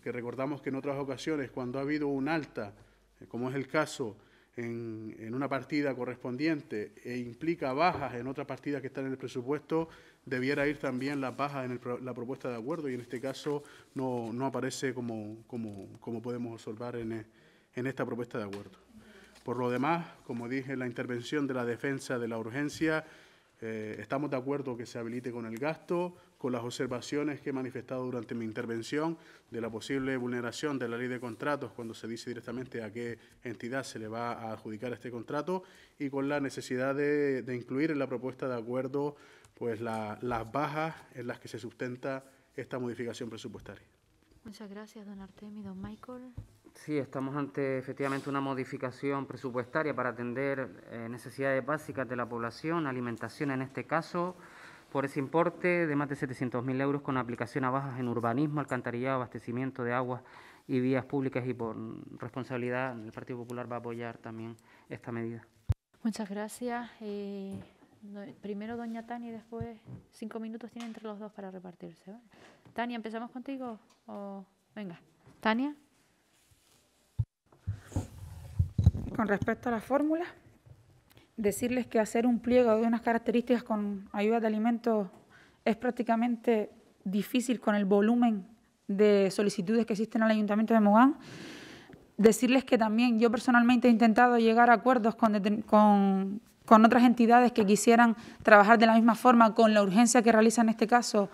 que recordamos que en otras ocasiones, cuando ha habido un alta, eh, como es el caso, en, una partida correspondiente e implica bajas en otras partidas que están en el presupuesto, debiera ir también la paja en la propuesta de acuerdo y en este caso no, no aparece como, como, como, podemos observar en, en esta propuesta de acuerdo. Por lo demás, como dije la intervención de la defensa de la urgencia, eh, estamos de acuerdo que se habilite con el gasto, con las observaciones que he manifestado durante mi intervención de la posible vulneración de la ley de contratos cuando se dice directamente a qué entidad se le va a adjudicar este contrato y con la necesidad de, de incluir en la propuesta de acuerdo pues las bajas en las que se sustenta esta modificación presupuestaria. Muchas gracias, don Artemi. Don Michael. Sí, estamos ante efectivamente una modificación presupuestaria para atender eh, necesidades básicas de la población, alimentación en este caso, por ese importe de más de 700.000 euros con aplicación a bajas en urbanismo, alcantarillado, abastecimiento de aguas y vías públicas y por responsabilidad el Partido Popular va a apoyar también esta medida. Muchas gracias. Eh, Primero Doña Tania y después cinco minutos tienen entre los dos para repartirse. Tania, ¿empezamos contigo? O... Venga, Tania. Con respecto a la fórmula, decirles que hacer un pliego de unas características con ayuda de alimentos es prácticamente difícil con el volumen de solicitudes que existen al Ayuntamiento de Mogán. Decirles que también yo personalmente he intentado llegar a acuerdos con con otras entidades que quisieran trabajar de la misma forma, con la urgencia que realiza en este caso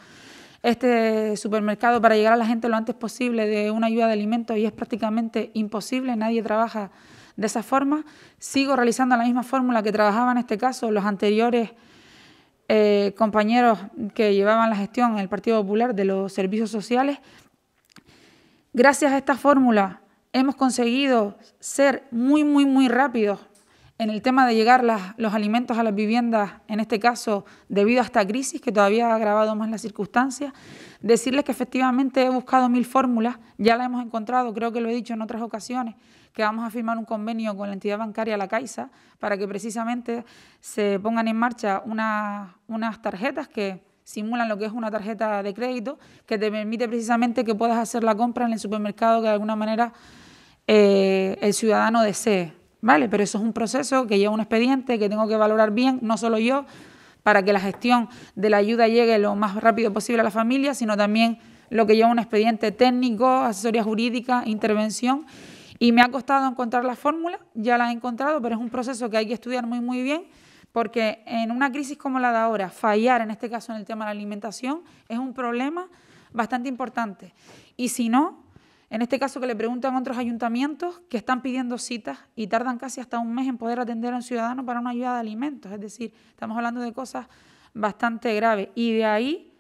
este supermercado para llegar a la gente lo antes posible de una ayuda de alimentos y es prácticamente imposible, nadie trabaja de esa forma. Sigo realizando la misma fórmula que trabajaba en este caso los anteriores eh, compañeros que llevaban la gestión en el Partido Popular de los servicios sociales. Gracias a esta fórmula hemos conseguido ser muy, muy, muy rápidos en el tema de llegar los alimentos a las viviendas, en este caso debido a esta crisis que todavía ha agravado más las circunstancias, decirles que efectivamente he buscado mil fórmulas, ya la hemos encontrado, creo que lo he dicho en otras ocasiones, que vamos a firmar un convenio con la entidad bancaria La Caixa para que precisamente se pongan en marcha unas, tarjetas que simulan lo que es una tarjeta de crédito que te permite precisamente que puedas hacer la compra en el supermercado que de alguna manera eh, el ciudadano desee. ¿vale? Pero eso es un proceso que lleva un expediente que tengo que valorar bien, no solo yo, para que la gestión de la ayuda llegue lo más rápido posible a la familia, sino también lo que lleva un expediente técnico, asesoría jurídica, intervención. Y me ha costado encontrar la fórmula, ya la he encontrado, pero es un proceso que hay que estudiar muy, muy bien, porque en una crisis como la de ahora, fallar, en este caso en el tema de la alimentación, es un problema bastante importante. Y si no, en este caso que le preguntan a otros ayuntamientos que están pidiendo citas y tardan casi hasta un mes en poder atender a un ciudadano para una ayuda de alimentos. Es decir, estamos hablando de cosas bastante graves. Y de ahí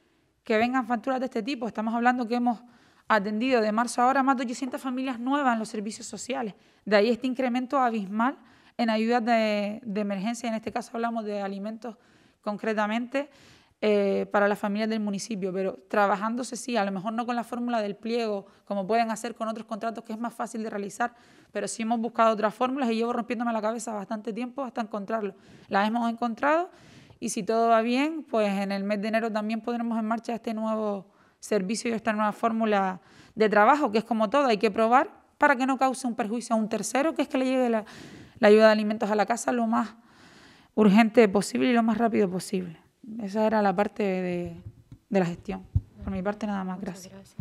que vengan facturas de este tipo. Estamos hablando que hemos atendido de marzo a ahora más de 800 familias nuevas en los servicios sociales. De ahí este incremento abismal en ayudas de, de emergencia. En este caso hablamos de alimentos concretamente. Eh, para las familias del municipio, pero trabajándose sí, a lo mejor no con la fórmula del pliego, como pueden hacer con otros contratos que es más fácil de realizar, pero sí hemos buscado otras fórmulas y llevo rompiéndome la cabeza bastante tiempo hasta encontrarlo. Las hemos encontrado y si todo va bien, pues en el mes de enero también pondremos en marcha este nuevo servicio y esta nueva fórmula de trabajo, que es como todo, hay que probar para que no cause un perjuicio a un tercero, que es que le llegue la ayuda de alimentos a la casa lo más urgente posible y lo más rápido posible esa era la parte de, de la gestión. Por mi parte, nada más. Gracias.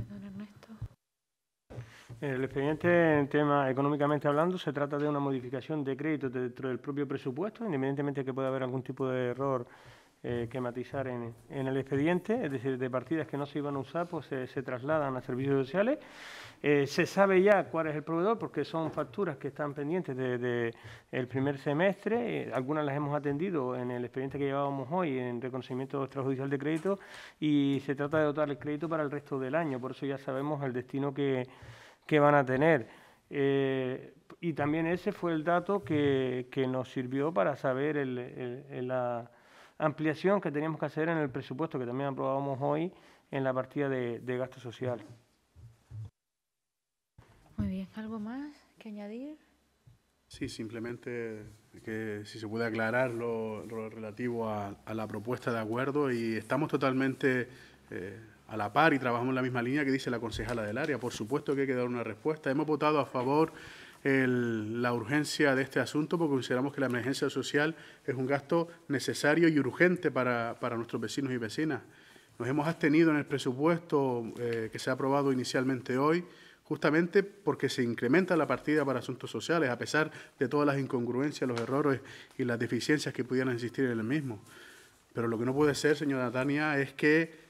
El expediente, en tema económicamente hablando, se trata de una modificación de crédito dentro del propio presupuesto, independientemente de que pueda haber algún tipo de error eh, que matizar en, en, el expediente, es decir, de partidas que no se iban a usar, pues eh, se trasladan a servicios sociales. Eh, se sabe ya cuál es el proveedor porque son facturas que están pendientes desde el primer semestre. algunas las hemos atendido en el expediente que llevábamos hoy en reconocimiento extrajudicial de crédito y se trata de dotar el crédito para el resto del año. Por eso ya sabemos el destino que, que van a tener. y también ese fue el dato que, que nos sirvió para saber el, la ampliación que teníamos que hacer en el presupuesto que también aprobamos hoy en la partida de, de gasto social. Muy bien, ¿algo más que añadir? Sí, simplemente que si se puede aclarar lo, relativo a, la propuesta de acuerdo y estamos totalmente eh, a la par y trabajamos en la misma línea que dice la concejala del área. Por supuesto que hay que dar una respuesta. Hemos votado a favor la urgencia de este asunto porque consideramos que la emergencia social es un gasto necesario y urgente para, nuestros vecinos y vecinas. Nos hemos abstenido en el presupuesto eh, que se ha aprobado inicialmente hoy, justamente porque se incrementa la partida para asuntos sociales, a pesar de todas las incongruencias, los errores y las deficiencias que pudieran existir en el mismo. Pero lo que no puede ser, señora Tania, es que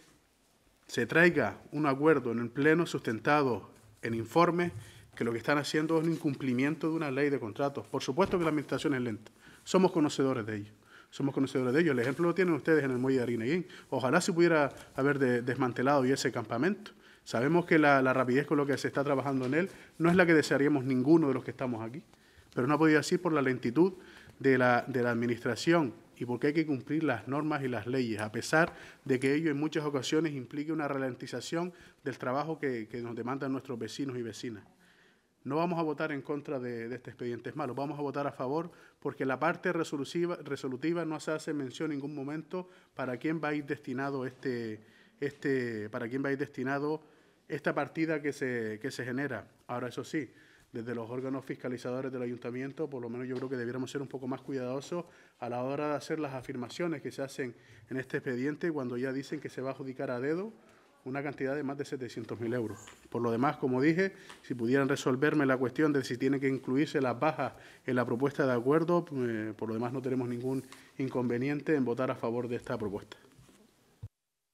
se traiga un acuerdo en el Pleno sustentado en informes que lo que están haciendo es un incumplimiento de una ley de contratos. Por supuesto que la administración es lenta. Somos conocedores de ello. Somos conocedores de ello. El ejemplo lo tienen ustedes en el muelle de Arineguín. Ojalá se pudiera haber desmantelado y ese campamento. Sabemos que la, rapidez con lo que se está trabajando en él no es la que desearíamos ninguno de los que estamos aquí, pero no ha podido decir por la lentitud de la, administración y porque hay que cumplir las normas y las leyes, a pesar de que ello en muchas ocasiones implique una ralentización del trabajo que nos demandan nuestros vecinos y vecinas no vamos a votar en contra de, este expediente, es malo, vamos a votar a favor porque la parte resolutiva, resolutiva no se hace mención en ningún momento para quién va a ir destinado este, este, para quién va a ir destinado esta partida que se, que se genera. Ahora, eso sí, desde los órganos fiscalizadores del ayuntamiento, por lo menos yo creo que debiéramos ser un poco más cuidadosos a la hora de hacer las afirmaciones que se hacen en este expediente cuando ya dicen que se va a adjudicar a dedo una cantidad de más de 700.000 mil euros. Por lo demás, como dije, si pudieran resolverme la cuestión de si tiene que incluirse las bajas en la propuesta de acuerdo, eh, por lo demás no tenemos ningún inconveniente en votar a favor de esta propuesta.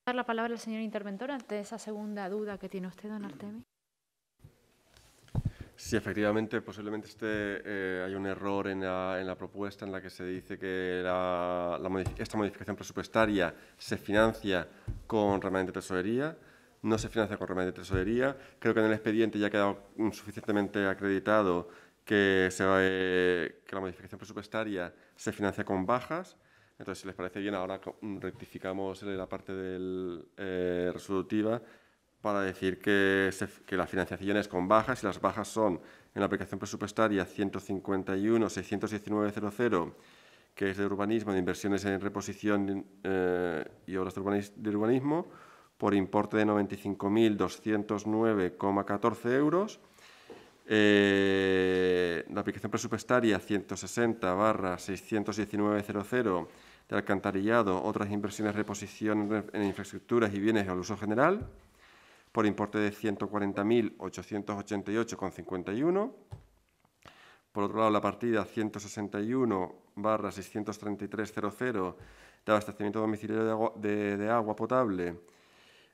Dar la palabra al señor interventor ante esa segunda duda que tiene usted, don Artemi. Sí, efectivamente, posiblemente este hay un error en la, en la, propuesta en la que se dice que esta modificación presupuestaria se financia con remanente de tesorería. No se financia con remanente de tesorería. Creo que en el expediente ya ha quedado suficientemente acreditado que, se, eh, que la modificación presupuestaria se financia con bajas. Entonces, si les parece bien, ahora rectificamos la parte del, eh, resolutiva para decir que, que la financiación es con bajas y las bajas son en la aplicación presupuestaria 151.619.00, que es de urbanismo, de inversiones en reposición eh, y obras de urbanismo, por importe de 95.209,14 euros. Eh, la aplicación presupuestaria 160 619.00 de alcantarillado, otras inversiones, reposición en infraestructuras y bienes al uso general por importe de 140.888,51. Por otro lado, la partida 161 633.00 de abastecimiento domiciliario de agua, potable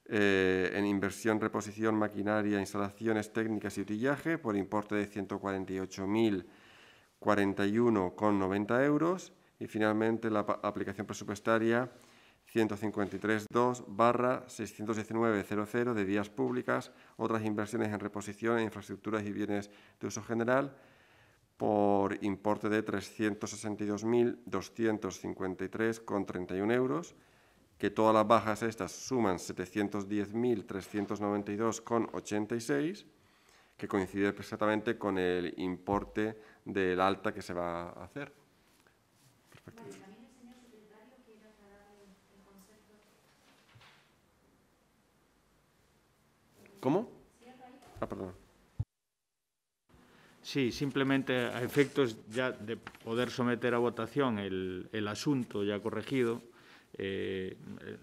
eh, en inversión, reposición, maquinaria, instalaciones técnicas y utillaje por importe de 148.041,90 euros. Y finalmente la aplicación presupuestaria 153.2 barra 619.00 de vías públicas, otras inversiones en reposición e infraestructuras y bienes de uso general por importe de 362.253,31 euros, que todas las bajas estas suman 710.392,86, que coincide exactamente con el importe del alta que se va a hacer. Perfecto. ¿Cómo? Ah, perdón. Sí, simplemente a efectos ya de poder someter a votación el, asunto ya corregido. Eh,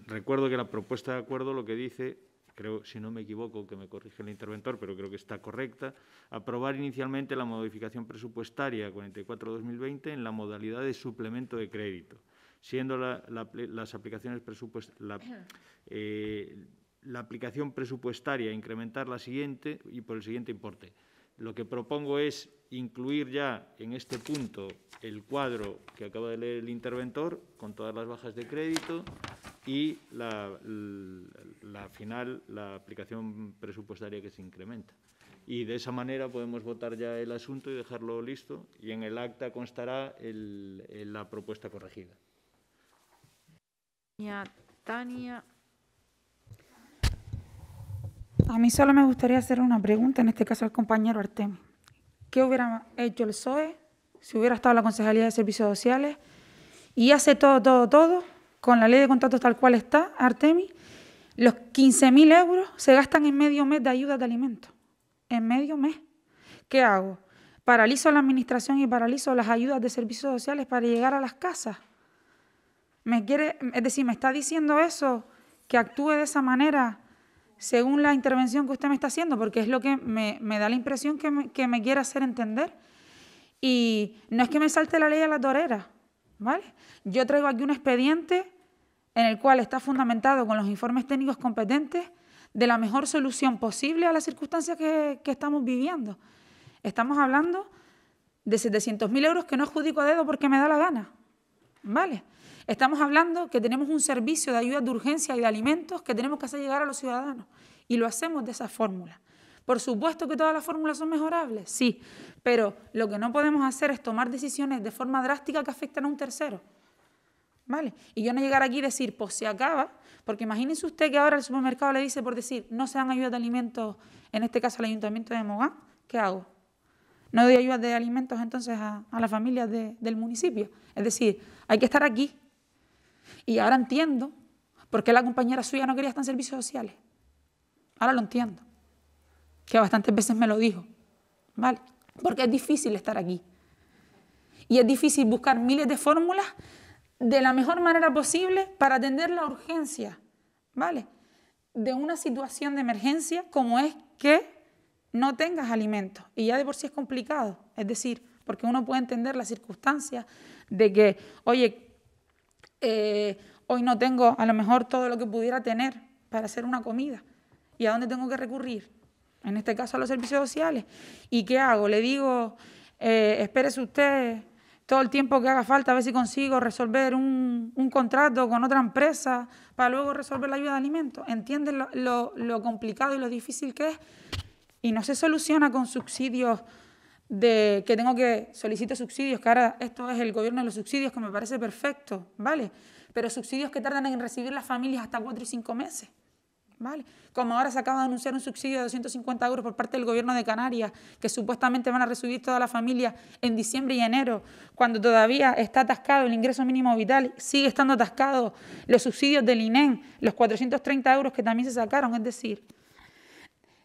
recuerdo que la propuesta de acuerdo lo que dice, creo, si no me equivoco, que me corrige el interventor, pero creo que está correcta, aprobar inicialmente la modificación presupuestaria 44-2020 en la modalidad de suplemento de crédito, siendo las aplicaciones presupuestarias… Eh, la aplicación presupuestaria, incrementar la siguiente y por el siguiente importe. Lo que propongo es incluir ya en este punto el cuadro que acaba de leer el interventor, con todas las bajas de crédito, y la, final, la aplicación presupuestaria que se incrementa. Y de esa manera podemos votar ya el asunto y dejarlo listo, y en el acta constará la propuesta corregida. Tania. A mí solo me gustaría hacer una pregunta, en este caso al compañero Artemi. ¿Qué hubiera hecho el SOE si hubiera estado la Concejalía de Servicios Sociales y hace todo, todo, todo, con la ley de contratos tal cual está, Artemi? Los 15.000 euros se gastan en medio mes de ayuda de alimentos. En medio mes. ¿Qué hago? Paralizo la administración y paralizo las ayudas de servicios sociales para llegar a las casas. Me quiere, es decir, me está diciendo eso, que actúe de esa manera según la intervención que usted me está haciendo, porque es lo que me, da la impresión que me, quiere hacer entender. Y no es que me salte la ley a la torera, ¿vale? Yo traigo aquí un expediente en el cual está fundamentado con los informes técnicos competentes de la mejor solución posible a las circunstancias que, estamos viviendo. Estamos hablando de 700.000 euros que no adjudico a dedo porque me da la gana, ¿vale? Estamos hablando que tenemos un servicio de ayuda de urgencia y de alimentos que tenemos que hacer llegar a los ciudadanos y lo hacemos de esa fórmula. Por supuesto que todas las fórmulas son mejorables, sí, pero lo que no podemos hacer es tomar decisiones de forma drástica que afectan a un tercero. ¿Vale? Y yo no llegar aquí y decir, pues se acaba, porque imagínense usted que ahora el supermercado le dice por decir, no se dan ayudas de alimentos, en este caso al ayuntamiento de Mogán, ¿qué hago? No doy ayuda de alimentos entonces a, las familias del municipio. Es decir, hay que estar aquí y ahora entiendo por qué la compañera suya no quería estar en servicios sociales. Ahora lo entiendo. Que bastantes veces me lo dijo. ¿Vale? Porque es difícil estar aquí. Y es difícil buscar miles de fórmulas de la mejor manera posible para atender la urgencia, ¿vale? De una situación de emergencia como es que no tengas alimentos. Y ya de por sí es complicado. Es decir, porque uno puede entender la circunstancia de que, oye, eh, hoy no tengo a lo mejor todo lo que pudiera tener para hacer una comida. ¿Y a dónde tengo que recurrir? En este caso a los servicios sociales. ¿Y qué hago? Le digo, eh, espérese usted todo el tiempo que haga falta a ver si consigo resolver un, contrato con otra empresa para luego resolver la ayuda de alimentos. ¿Entienden lo, lo complicado y lo difícil que es? Y no se soluciona con subsidios de que tengo que solicitar subsidios, que ahora esto es el gobierno de los subsidios, que me parece perfecto, ¿vale? Pero subsidios que tardan en recibir las familias hasta cuatro y cinco meses, ¿vale? Como ahora se acaba de anunciar un subsidio de 250 euros por parte del gobierno de Canarias, que supuestamente van a recibir toda la familia en diciembre y enero, cuando todavía está atascado el ingreso mínimo vital, sigue estando atascado los subsidios del inem los 430 euros que también se sacaron, es decir,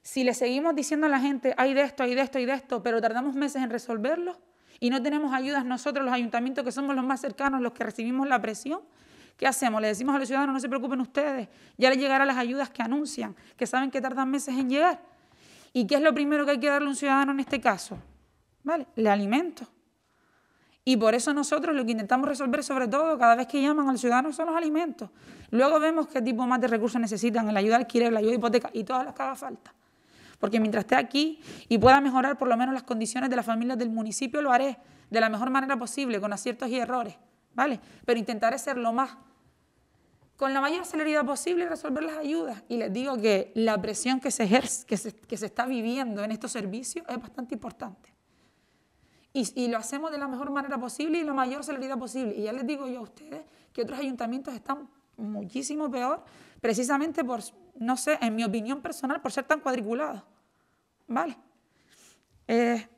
si le seguimos diciendo a la gente, hay de esto, hay de esto, hay de esto, pero tardamos meses en resolverlo y no tenemos ayudas nosotros, los ayuntamientos que somos los más cercanos, los que recibimos la presión, ¿qué hacemos? Le decimos a los ciudadanos, no se preocupen ustedes, ya les llegarán las ayudas que anuncian, que saben que tardan meses en llegar. ¿Y qué es lo primero que hay que darle a un ciudadano en este caso? ¿Vale? Le alimento. Y por eso nosotros lo que intentamos resolver sobre todo cada vez que llaman al ciudadano son los alimentos. Luego vemos qué tipo más de recursos necesitan, la ayuda de alquiler, la ayuda hipoteca y todas las que haga falta porque mientras esté aquí y pueda mejorar por lo menos las condiciones de las familias del municipio, lo haré de la mejor manera posible, con aciertos y errores, ¿vale? Pero intentaré ser lo más, con la mayor celeridad posible, resolver las ayudas. Y les digo que la presión que se ejerce, que se, está viviendo en estos servicios es bastante importante. Y, y, lo hacemos de la mejor manera posible y la mayor celeridad posible. Y ya les digo yo a ustedes que otros ayuntamientos están muchísimo peor precisamente por, no sé, en mi opinión personal, por ser tan cuadriculado, ¿Vale? Eh,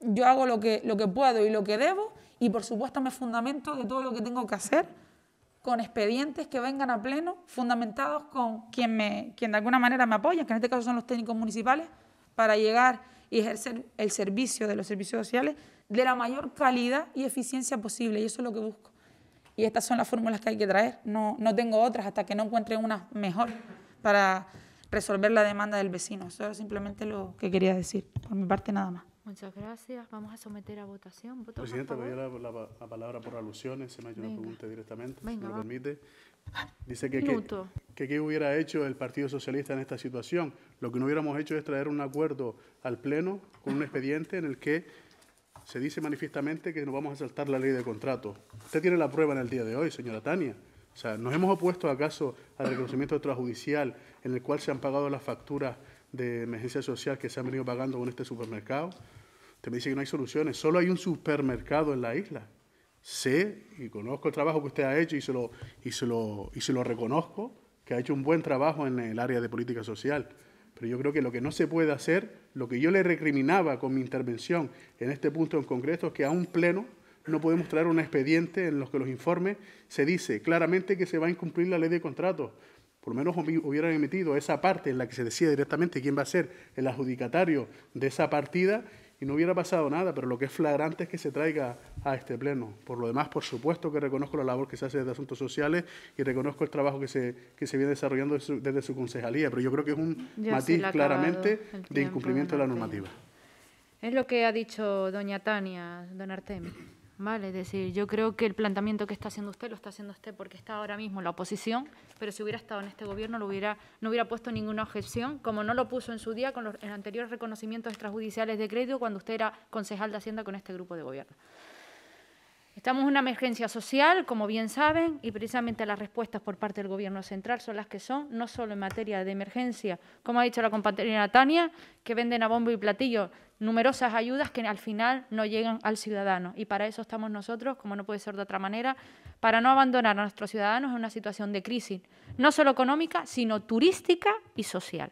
yo hago lo que, lo que puedo y lo que debo y por supuesto me fundamento de todo lo que tengo que hacer con expedientes que vengan a pleno, fundamentados con quien, me, quien de alguna manera me apoya, que en este caso son los técnicos municipales, para llegar y ejercer el servicio de los servicios sociales de la mayor calidad y eficiencia posible. Y eso es lo que busco. Y estas son las fórmulas que hay que traer. No, no tengo otras hasta que no encuentre una mejor para resolver la demanda del vecino. Eso era simplemente lo que quería decir. Por mi parte, nada más. Muchas gracias. Vamos a someter a votación. Presidenta, voy la, dar la, palabra por alusiones. Se me ha hecho una pregunta directamente, me permite. Dice que qué que, hubiera hecho el Partido Socialista en esta situación. Lo que no hubiéramos hecho es traer un acuerdo al Pleno con un expediente en el que se dice manifiestamente que nos vamos a saltar la ley de contrato. Usted tiene la prueba en el día de hoy, señora Tania. O sea, ¿nos hemos opuesto acaso al reconocimiento extrajudicial en el cual se han pagado las facturas de emergencia social que se han venido pagando con este supermercado? Usted me dice que no hay soluciones, solo hay un supermercado en la isla. Sé y conozco el trabajo que usted ha hecho y se lo, y se lo, y se lo reconozco, que ha hecho un buen trabajo en el área de política social. Pero yo creo que lo que no se puede hacer, lo que yo le recriminaba con mi intervención en este punto en concreto, es que a un pleno no podemos traer un expediente en los que los informes se dice claramente que se va a incumplir la ley de contratos. Por lo menos hubieran emitido esa parte en la que se decía directamente quién va a ser el adjudicatario de esa partida y no hubiera pasado nada, pero lo que es flagrante es que se traiga a este pleno. Por lo demás, por supuesto que reconozco la labor que se hace desde Asuntos Sociales y reconozco el trabajo que se, viene desarrollando desde su, concejalía, pero yo creo que es un matiz claramente de incumplimiento de la normativa. Es lo que ha dicho doña Tania, don Artemio. Vale, es decir, yo creo que el planteamiento que está haciendo usted lo está haciendo usted porque está ahora mismo en la oposición, pero si hubiera estado en este gobierno lo hubiera, no hubiera puesto ninguna objeción, como no lo puso en su día con los anteriores reconocimientos extrajudiciales de crédito cuando usted era concejal de Hacienda con este grupo de gobierno. Estamos en una emergencia social, como bien saben, y precisamente las respuestas por parte del Gobierno central son las que son, no solo en materia de emergencia, como ha dicho la compañera Tania, que venden a bombo y platillo numerosas ayudas que al final no llegan al ciudadano. Y para eso estamos nosotros, como no puede ser de otra manera, para no abandonar a nuestros ciudadanos en una situación de crisis, no solo económica, sino turística y social.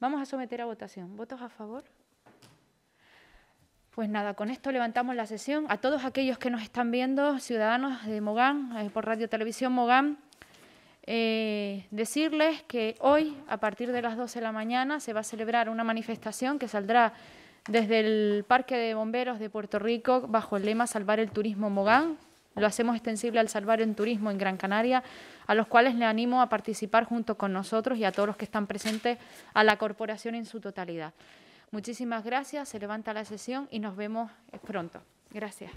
Vamos a someter a votación. ¿Votos a favor? Pues nada, con esto levantamos la sesión. A todos aquellos que nos están viendo, ciudadanos de Mogán, eh, por Radio Televisión Mogán, eh, decirles que hoy, a partir de las 12 de la mañana, se va a celebrar una manifestación que saldrá desde el Parque de Bomberos de Puerto Rico bajo el lema Salvar el Turismo Mogán. Lo hacemos extensible al Salvar el Turismo en Gran Canaria, a los cuales le animo a participar junto con nosotros y a todos los que están presentes a la corporación en su totalidad. Muchísimas gracias, se levanta la sesión y nos vemos eh, pronto. Gracias.